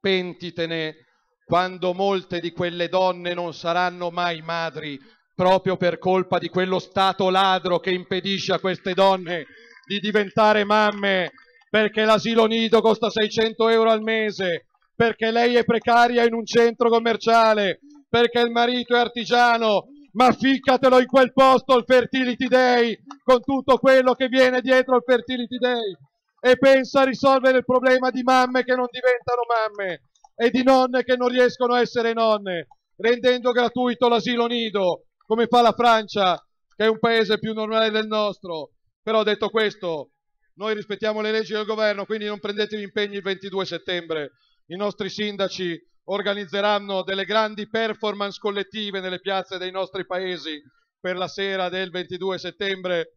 pentitene, quando molte di quelle donne non saranno mai madri, proprio per colpa di quello Stato ladro che impedisce a queste donne di diventare mamme, perché l'asilo nido costa 600 euro al mese, perché lei è precaria in un centro commerciale, perché il marito è artigiano, ma ficcatelo in quel posto il Fertility Day con tutto quello che viene dietro il Fertility Day e pensa a risolvere il problema di mamme che non diventano mamme e di nonne che non riescono a essere nonne, rendendo gratuito l'asilo nido, come fa la Francia, che è un paese più normale del nostro. Però detto questo, noi rispettiamo le leggi del governo, quindi non prendetevi impegni il 22 settembre, i nostri sindaci organizzeranno delle grandi performance collettive nelle piazze dei nostri paesi per la sera del 22 settembre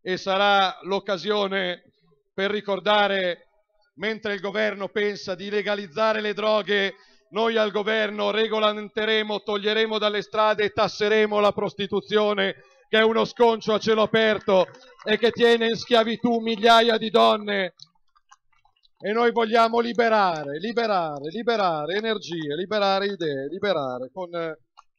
e sarà l'occasione per ricordare, mentre il governo pensa di legalizzare le droghe, noi al governo regolamenteremo, toglieremo dalle strade e tasseremo la prostituzione che è uno sconcio a cielo aperto e che tiene in schiavitù migliaia di donne e noi vogliamo liberare, liberare, liberare energie, liberare idee, liberare con,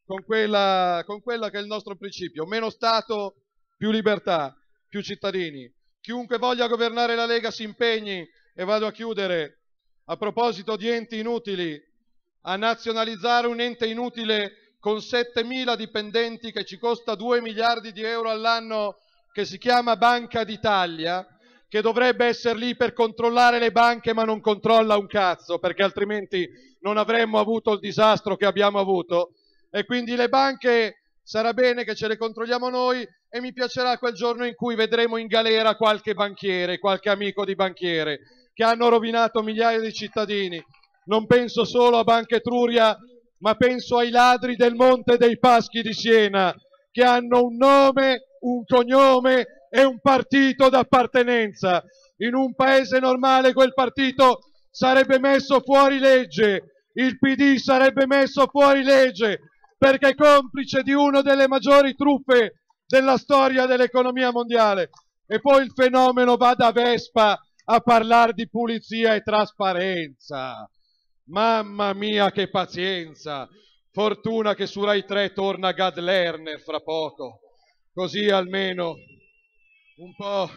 con, quella, con quella che è il nostro principio, meno Stato, più libertà, più cittadini. Chiunque voglia governare la Lega si impegni e vado a chiudere. A proposito di enti inutili, a nazionalizzare un ente inutile con 7 mila dipendenti che ci costa 2 miliardi di euro all'anno che si chiama Banca d'Italia, che dovrebbe essere lì per controllare le banche ma non controlla un cazzo perché altrimenti non avremmo avuto il disastro che abbiamo avuto e quindi le banche sarà bene che ce le controlliamo noi e mi piacerà quel giorno in cui vedremo in galera qualche banchiere, qualche amico di banchiere che hanno rovinato migliaia di cittadini. Non penso solo a Banca Etruria, ma penso ai ladri del Monte dei Paschi di Siena che hanno un nome, un cognome è un partito d'appartenenza. In un paese normale quel partito sarebbe messo fuori legge, il PD sarebbe messo fuori legge, perché è complice di una delle maggiori truffe della storia dell'economia mondiale. E poi il fenomeno va da Vespa a parlare di pulizia e trasparenza. Mamma mia che pazienza! Fortuna che su Rai 3 torna Gad Lerner fra poco, così almeno un po'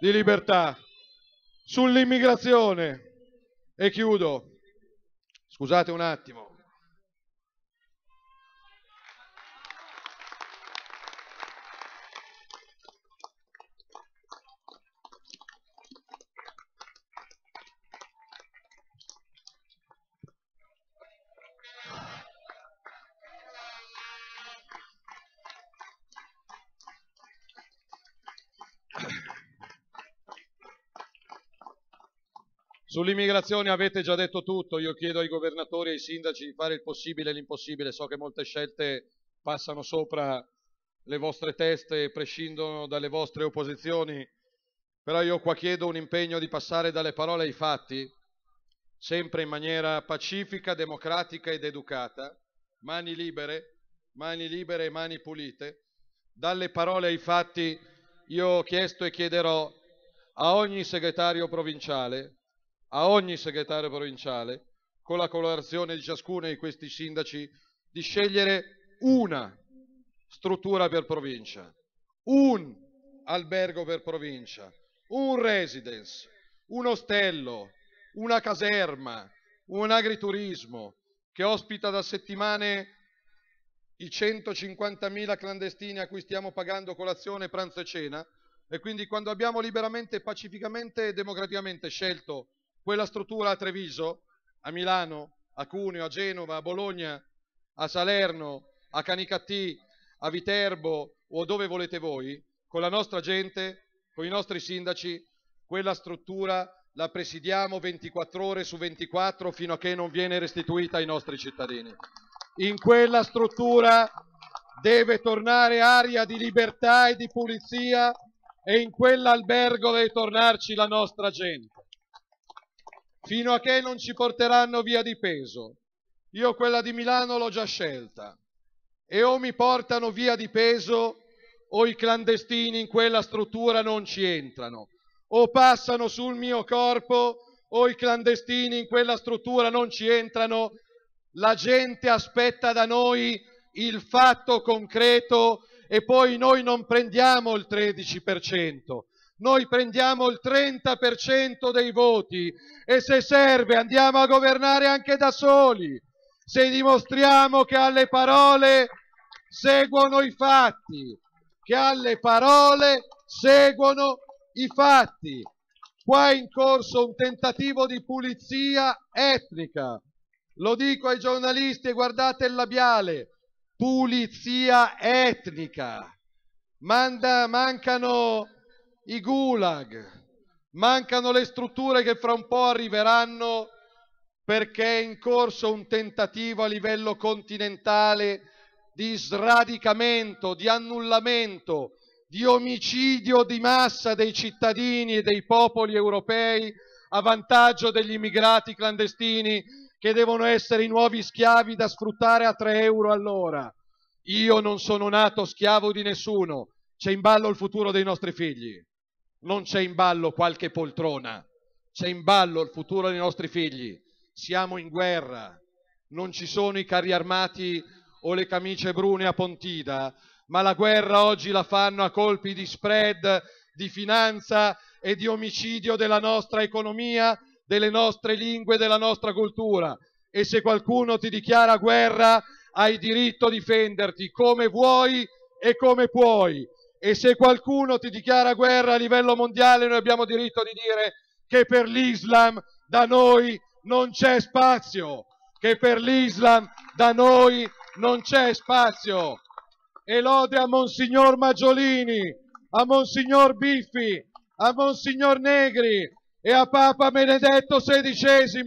di libertà sull'immigrazione e chiudo. Scusate un attimo. Sull'immigrazione avete già detto tutto, io chiedo ai governatori e ai sindaci di fare il possibile e l'impossibile, so che molte scelte passano sopra le vostre teste e prescindono dalle vostre opposizioni, però io qua chiedo un impegno di passare dalle parole ai fatti, sempre in maniera pacifica, democratica ed educata, mani libere, mani libere e mani pulite. Dalle parole ai fatti io ho chiesto e chiederò a ogni segretario provinciale a ogni segretario provinciale, con la colorazione di ciascuno di questi sindaci, di scegliere una struttura per provincia, un albergo per provincia, un residence, un ostello, una caserma, un agriturismo che ospita da settimane i 150.000 clandestini a cui stiamo pagando colazione, pranzo e cena e quindi quando abbiamo liberamente, pacificamente e democraticamente scelto quella struttura a Treviso, a Milano, a Cuneo, a Genova, a Bologna, a Salerno, a Canicattì, a Viterbo o dove volete voi, con la nostra gente, con i nostri sindaci, quella struttura la presidiamo 24 ore su 24 fino a che non viene restituita ai nostri cittadini. In quella struttura deve tornare aria di libertà e di pulizia e in quell'albergo deve tornarci la nostra gente fino a che non ci porteranno via di peso. Io quella di Milano l'ho già scelta. E o mi portano via di peso o i clandestini in quella struttura non ci entrano. O passano sul mio corpo o i clandestini in quella struttura non ci entrano. La gente aspetta da noi il fatto concreto e poi noi non prendiamo il 13%, noi prendiamo il 30% dei voti e se serve andiamo a governare anche da soli, se dimostriamo che alle parole seguono i fatti, che alle parole seguono i fatti. Qua è in corso un tentativo di pulizia etnica. Lo dico ai giornalisti, guardate il labiale. Pulizia etnica. Manda, mancano i gulag, mancano le strutture che fra un po' arriveranno perché è in corso un tentativo a livello continentale di sradicamento, di annullamento, di omicidio di massa dei cittadini e dei popoli europei a vantaggio degli immigrati clandestini che devono essere i nuovi schiavi da sfruttare a 3 euro all'ora. Io non sono nato schiavo di nessuno, c'è in ballo il futuro dei nostri figli non c'è in ballo qualche poltrona, c'è in ballo il futuro dei nostri figli. Siamo in guerra, non ci sono i carri armati o le camicie brune a Pontida, ma la guerra oggi la fanno a colpi di spread, di finanza e di omicidio della nostra economia, delle nostre lingue, della nostra cultura. E se qualcuno ti dichiara guerra, hai diritto a difenderti come vuoi e come puoi. E se qualcuno ti dichiara guerra a livello mondiale, noi abbiamo diritto di dire che per l'Islam da noi non c'è spazio, che per l'Islam da noi non c'è spazio. E lode a Monsignor Maggiolini, a Monsignor Biffi, a Monsignor Negri e a Papa Benedetto XVI,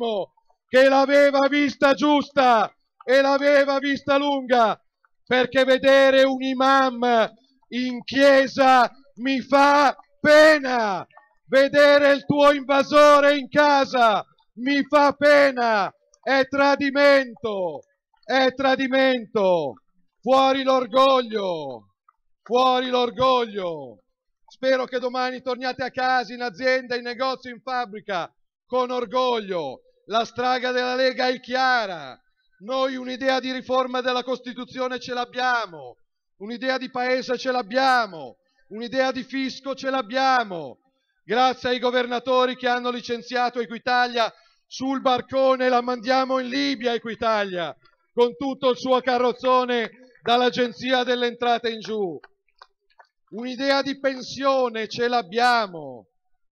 che l'aveva vista giusta e l'aveva vista lunga, perché vedere un imam in chiesa mi fa pena. Vedere il tuo invasore in casa mi fa pena. È tradimento, è tradimento. Fuori l'orgoglio, fuori l'orgoglio. Spero che domani torniate a casa, in azienda, in negozio, in fabbrica, con orgoglio. La straga della Lega è chiara. Noi un'idea di riforma della Costituzione ce l'abbiamo un'idea di paese ce l'abbiamo, un'idea di fisco ce l'abbiamo, grazie ai governatori che hanno licenziato Equitalia sul barcone, la mandiamo in Libia Equitalia, con tutto il suo carrozzone dall'Agenzia delle Entrate in giù. Un'idea di pensione ce l'abbiamo.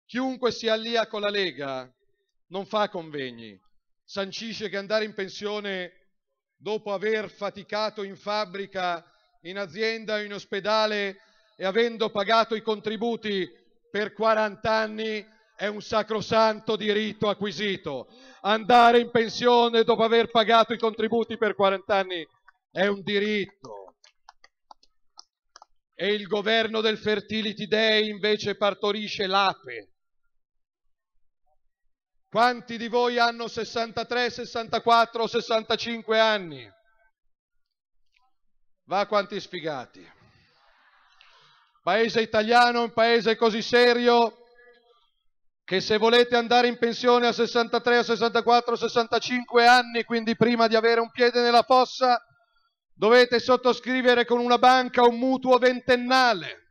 Chiunque si allia con la Lega non fa convegni, sancisce che andare in pensione dopo aver faticato in fabbrica in azienda, in ospedale e avendo pagato i contributi per 40 anni è un sacrosanto diritto acquisito. Andare in pensione dopo aver pagato i contributi per 40 anni è un diritto. E il governo del Fertility Day invece partorisce l'ape. Quanti di voi hanno 63, 64, 65 anni? Va quanti sfigati. Paese italiano, un paese così serio che se volete andare in pensione a 63, 64, 65 anni, quindi prima di avere un piede nella fossa, dovete sottoscrivere con una banca un mutuo ventennale.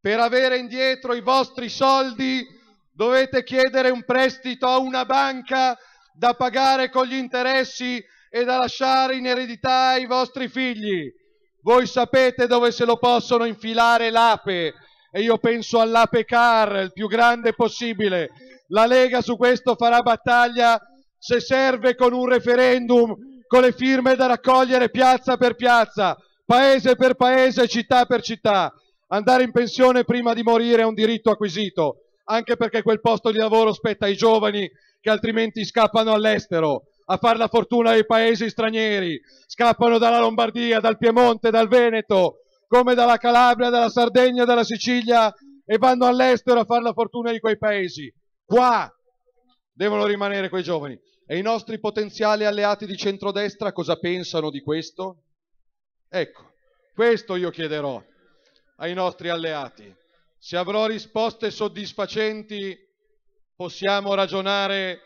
Per avere indietro i vostri soldi dovete chiedere un prestito a una banca da pagare con gli interessi e da lasciare in eredità ai vostri figli. Voi sapete dove se lo possono infilare l'ape e io penso all'ape car, il più grande possibile. La Lega su questo farà battaglia se serve con un referendum, con le firme da raccogliere piazza per piazza, paese per paese, città per città. Andare in pensione prima di morire è un diritto acquisito, anche perché quel posto di lavoro spetta ai giovani che altrimenti scappano all'estero a far la fortuna dei paesi stranieri, scappano dalla Lombardia, dal Piemonte, dal Veneto, come dalla Calabria, dalla Sardegna, dalla Sicilia e vanno all'estero a far la fortuna di quei paesi. Qua devono rimanere quei giovani. E i nostri potenziali alleati di centrodestra cosa pensano di questo? Ecco, questo io chiederò ai nostri alleati. Se avrò risposte soddisfacenti possiamo ragionare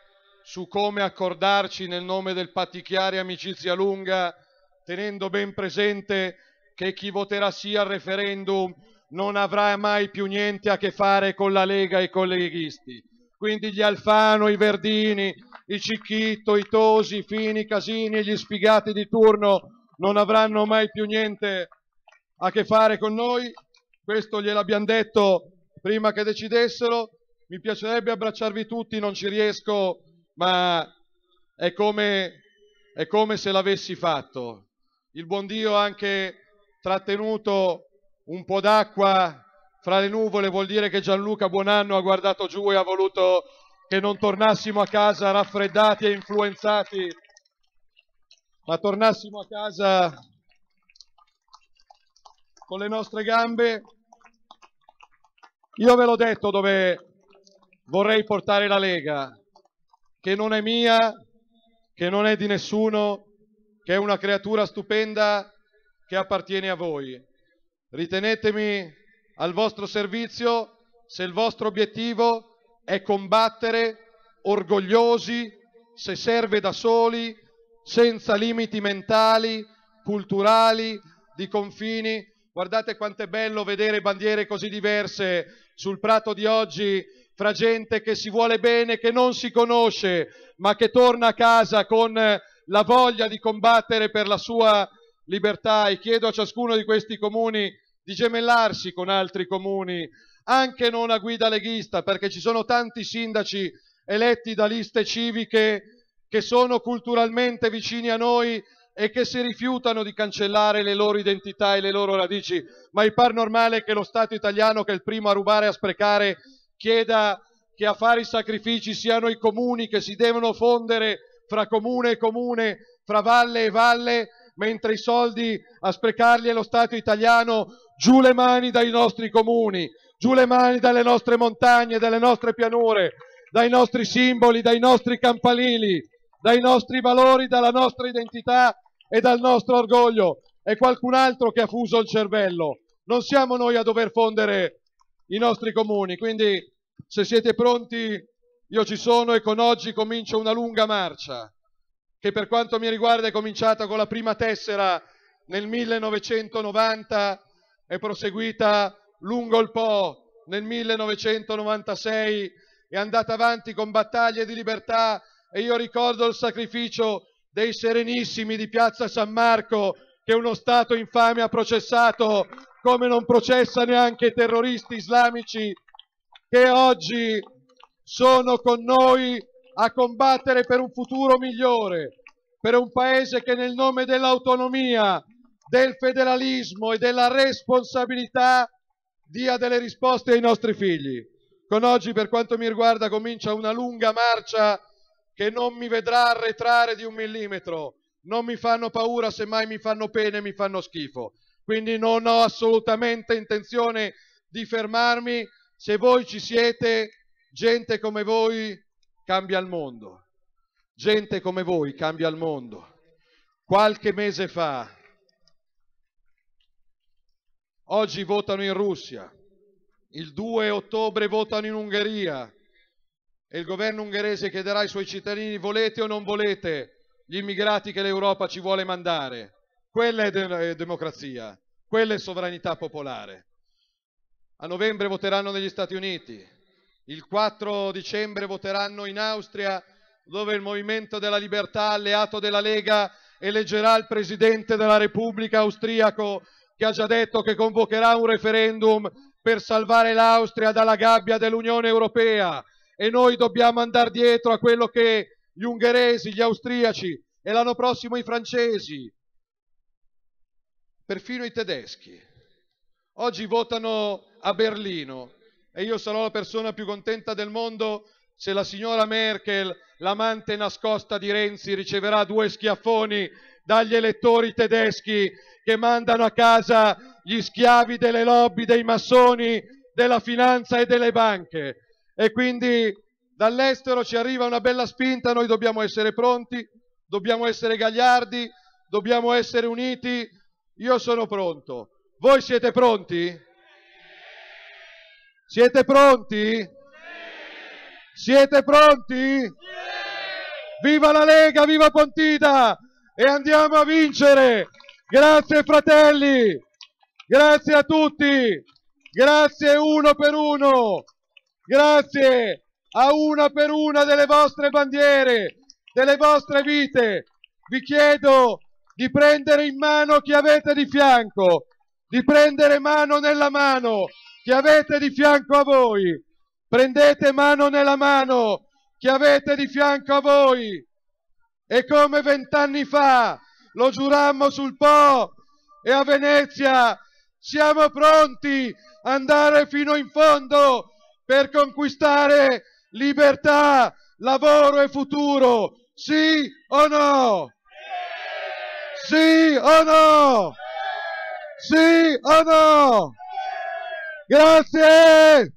su come accordarci nel nome del pattichiare amicizia lunga, tenendo ben presente che chi voterà sì al referendum non avrà mai più niente a che fare con la Lega e con i leghisti. Quindi gli Alfano, i Verdini, i Cicchitto, i Tosi, i Fini, i Casini e gli sfigati di turno non avranno mai più niente a che fare con noi. Questo gliel'abbiamo detto prima che decidessero. Mi piacerebbe abbracciarvi tutti, non ci riesco ma è come, è come se l'avessi fatto. Il buon Dio ha anche trattenuto un po' d'acqua fra le nuvole, vuol dire che Gianluca Buonanno ha guardato giù e ha voluto che non tornassimo a casa raffreddati e influenzati, ma tornassimo a casa con le nostre gambe. Io ve l'ho detto dove vorrei portare la Lega, che non è mia, che non è di nessuno, che è una creatura stupenda che appartiene a voi. Ritenetemi al vostro servizio se il vostro obiettivo è combattere orgogliosi, se serve da soli, senza limiti mentali, culturali, di confini. Guardate quanto è bello vedere bandiere così diverse sul prato di oggi fra gente che si vuole bene, che non si conosce, ma che torna a casa con eh, la voglia di combattere per la sua libertà e chiedo a ciascuno di questi comuni di gemellarsi con altri comuni, anche non a guida leghista, perché ci sono tanti sindaci eletti da liste civiche che sono culturalmente vicini a noi e che si rifiutano di cancellare le loro identità e le loro radici. Ma mi par normale che lo Stato italiano, che è il primo a rubare e a sprecare, chieda che a fare i sacrifici siano i comuni che si devono fondere fra comune e comune, fra valle e valle, mentre i soldi a sprecarli è lo Stato italiano, giù le mani dai nostri comuni, giù le mani dalle nostre montagne, dalle nostre pianure, dai nostri simboli, dai nostri campanili, dai nostri valori, dalla nostra identità e dal nostro orgoglio. È qualcun altro che ha fuso il cervello. Non siamo noi a dover fondere i nostri comuni, quindi se siete pronti, io ci sono e con oggi comincio una lunga marcia, che per quanto mi riguarda è cominciata con la prima tessera nel 1990 e proseguita lungo il Po nel 1996, è andata avanti con battaglie di libertà e io ricordo il sacrificio dei serenissimi di Piazza San Marco che uno Stato infame ha processato come non processa neanche i terroristi islamici che oggi sono con noi a combattere per un futuro migliore, per un paese che nel nome dell'autonomia, del federalismo e della responsabilità dia delle risposte ai nostri figli. Con oggi, per quanto mi riguarda, comincia una lunga marcia che non mi vedrà arretrare di un millimetro. Non mi fanno paura, semmai mi fanno pena e mi fanno schifo. Quindi non ho assolutamente intenzione di fermarmi, se voi ci siete, gente come voi cambia il mondo. Gente come voi cambia il mondo. Qualche mese fa, oggi votano in Russia, il 2 ottobre votano in Ungheria e il governo ungherese chiederà ai suoi cittadini volete o non volete gli immigrati che l'Europa ci vuole mandare. Quella è de democrazia, quella è sovranità popolare a novembre voteranno negli Stati Uniti, il 4 dicembre voteranno in Austria dove il Movimento della Libertà, alleato della Lega, eleggerà il Presidente della Repubblica austriaco che ha già detto che convocherà un referendum per salvare l'Austria dalla gabbia dell'Unione Europea e noi dobbiamo andare dietro a quello che gli ungheresi, gli austriaci e l'anno prossimo i francesi, perfino i tedeschi. Oggi votano a Berlino e io sarò la persona più contenta del mondo se la signora Merkel, l'amante nascosta di Renzi, riceverà due schiaffoni dagli elettori tedeschi che mandano a casa gli schiavi delle lobby, dei massoni, della finanza e delle banche. E quindi dall'estero ci arriva una bella spinta, noi dobbiamo essere pronti, dobbiamo essere gagliardi, dobbiamo essere uniti. Io sono pronto. Voi siete pronti? Siete pronti? Sì. Siete pronti? Sì. Viva la Lega, viva Pontida e andiamo a vincere. Grazie fratelli, grazie a tutti, grazie uno per uno, grazie a una per una delle vostre bandiere, delle vostre vite. Vi chiedo di prendere in mano chi avete di fianco, di prendere mano nella mano che avete di fianco a voi. Prendete mano nella mano che avete di fianco a voi. E come vent'anni fa lo giurammo sul Po e a Venezia, siamo pronti ad andare fino in fondo per conquistare libertà, lavoro e futuro. Sì o no? Sì o no? Sì o no? Gracias.